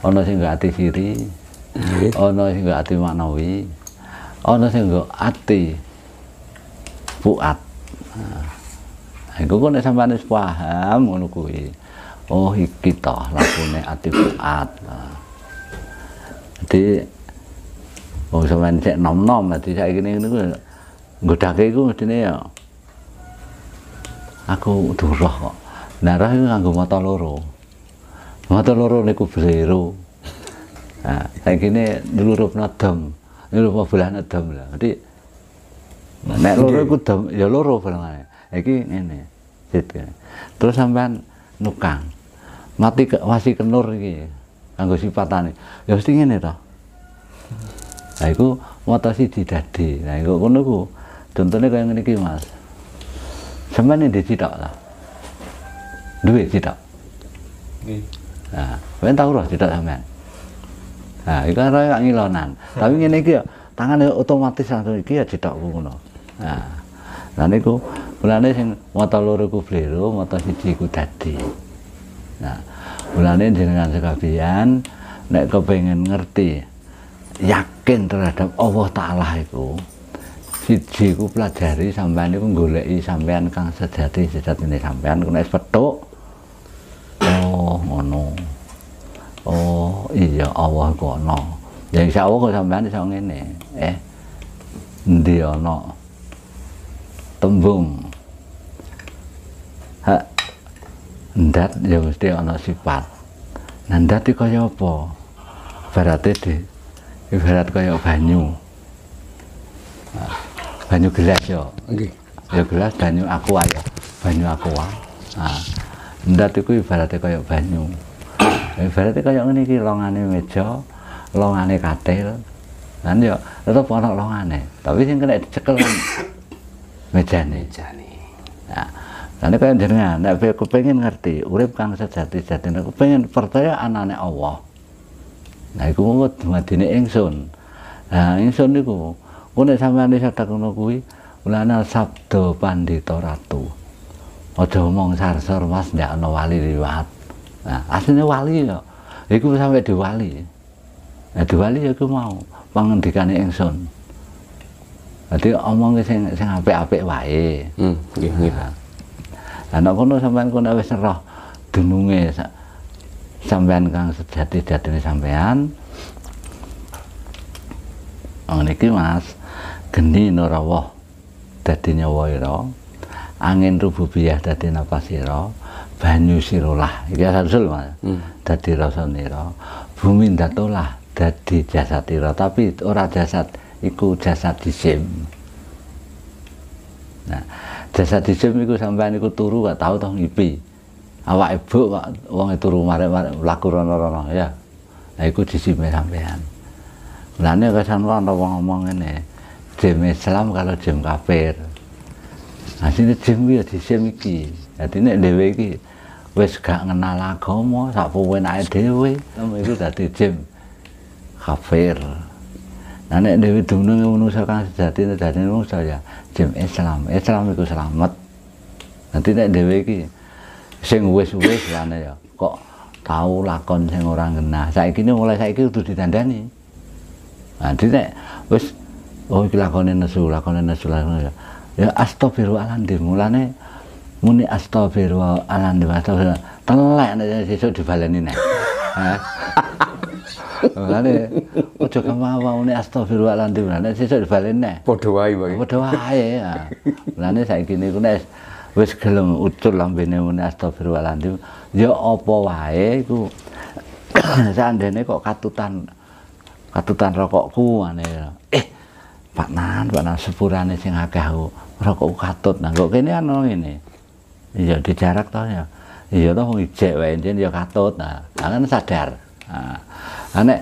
ono sing nggo ati siri. ono sing nggo ati maknawi. ono sing nggo ati puat. Nah, iku kok nek sampeyan wis paham ngono kuwi. Oh iki toh lakune ati puat. Nah. Jadi wong sampean cek nom-nom dadi saiki ngene niku nggodake iku mestine ya aku durah kok. Nah, roh iku nganggo mata loro. Mata loro niku blero. Nah, saiki ne nulurupno dom. Nulurupno bulan dom lah. Dadi nek loro iku dom ya loro barengane. Iki ngene. Gitu. Terus sampean nukang. Mati ke, wasi kenur iki. Kanggo sipatane. Ya mesti ngene toh. Nah itu mata siji dadi. Nah itu ngono ku. contohnya kaya ngene Mas. Sampeyan ndek lah. duit tidak Nah, ben tau roh cithak sampean. Nah, iku kan kaya ngilonan. Tapi ini iki ya otomatis langsung iki ya cithakku ngono. Nah, nah ku. mulane sing mata loro ku blero, mata siji ku dadi. Nah, mulane jenengan sekabian nek kepengin ngerti yakin terhadap Allah Ta'ala itu siji ku pelajari sampean niku goleki sampean kang sejati ini sampean kuna es petuk oh ngono oh iya Allah ku no ya insyaallah kok sampean iso ngene eh ndi no, tembung ha, ndat ya mesti ono sifat nandati ndat iki kaya apa berarti di ibarat kaya banyu banyu gelas yo nggih ya gelas banyu aqua ya banyu aqua ah ndat iku ibarate kaya banyu ibaratnya kaya ngene iki longane meja longane katil kan ya tetep ana longane tapi sing kena dicekel kan meja mejane nah Nanti kalian jenengan, nek aku pengen ngerti, urip kang sejati jatine kepengin percaya anane Allah. Nah iku ngut madine ingsun. Nah ingsun niku kene sampeyan iso tak ngono kuwi ulana sabda pandhita ratu. Aja omong sarsor Mas ndak ana wali liwat. Nah asline wali ya. ya iku sampe diwali. Nah diwali ya iku mau pangendikane ingsun. Dadi omongke sing sing apik-apik wae. Hmm, nggih nggih. Lah nah, nek kono sampean kono wis roh dununge sak sampean kang sejati ini sampean oh Mas geni nurawah dadi nyawa iro angin rububiyah dadi napas iro banyu sirulah ini asal Mas hmm. rasa nira bumi datulah jadi jasad iro tapi ora jasad iku jasad disim nah jasad disim iku sampean iku turu gak tau tau ngipi awak ibu kok wong itu rumah laku rono-rono ya nah iku disimpen sampean mulane kesan ana wong ngomong ngene jim Islam kalau jim kafir asine nah, jim ya disim iki dadi nek dhewe iki wis gak kenal agama sak pewenake dhewe itu jadi jim kafir Nah, nek Dewi Dunung yang manusia kan sejati, dari manusia ya, jam Islam, Islam itu selamat. Nanti nek Dewi ki, sing wis-wis lane ya kok tau lakon sing ora genah saiki ini mulai saiki kudu ditandani Nanti nek wis oh iki lakone nesu lakone nesu lakone ya ya astagfirullahaladzim mulane muni astagfirullahaladzim astagfirullah telek nek sesuk dibaleni nek Mulane aja kemawone astagfirullahaladzim nek sesuk dibaleni nek padha wae wae padha wae ya mulane saiki niku nek wis gelem ucul lambene muni astagfirullahalazim ya apa wae iku seandainya kok katutan katutan rokokku ane eh Pak Nan Pak Nan sepurane sing akeh aku rokokku katut nah kok kene ana ngene iya dijarak to ya iya toh wong ijek wae jen ya katut nah kan sadar nah nek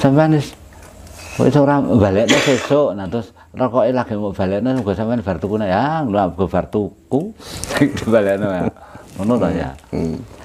sampean wis ora balekne sesuk nah terus rokoke lagi mbok balekno muga sampean bar tuku ya, lho bar tuku dibalekno. Ya. Ngono to ya. Hmm.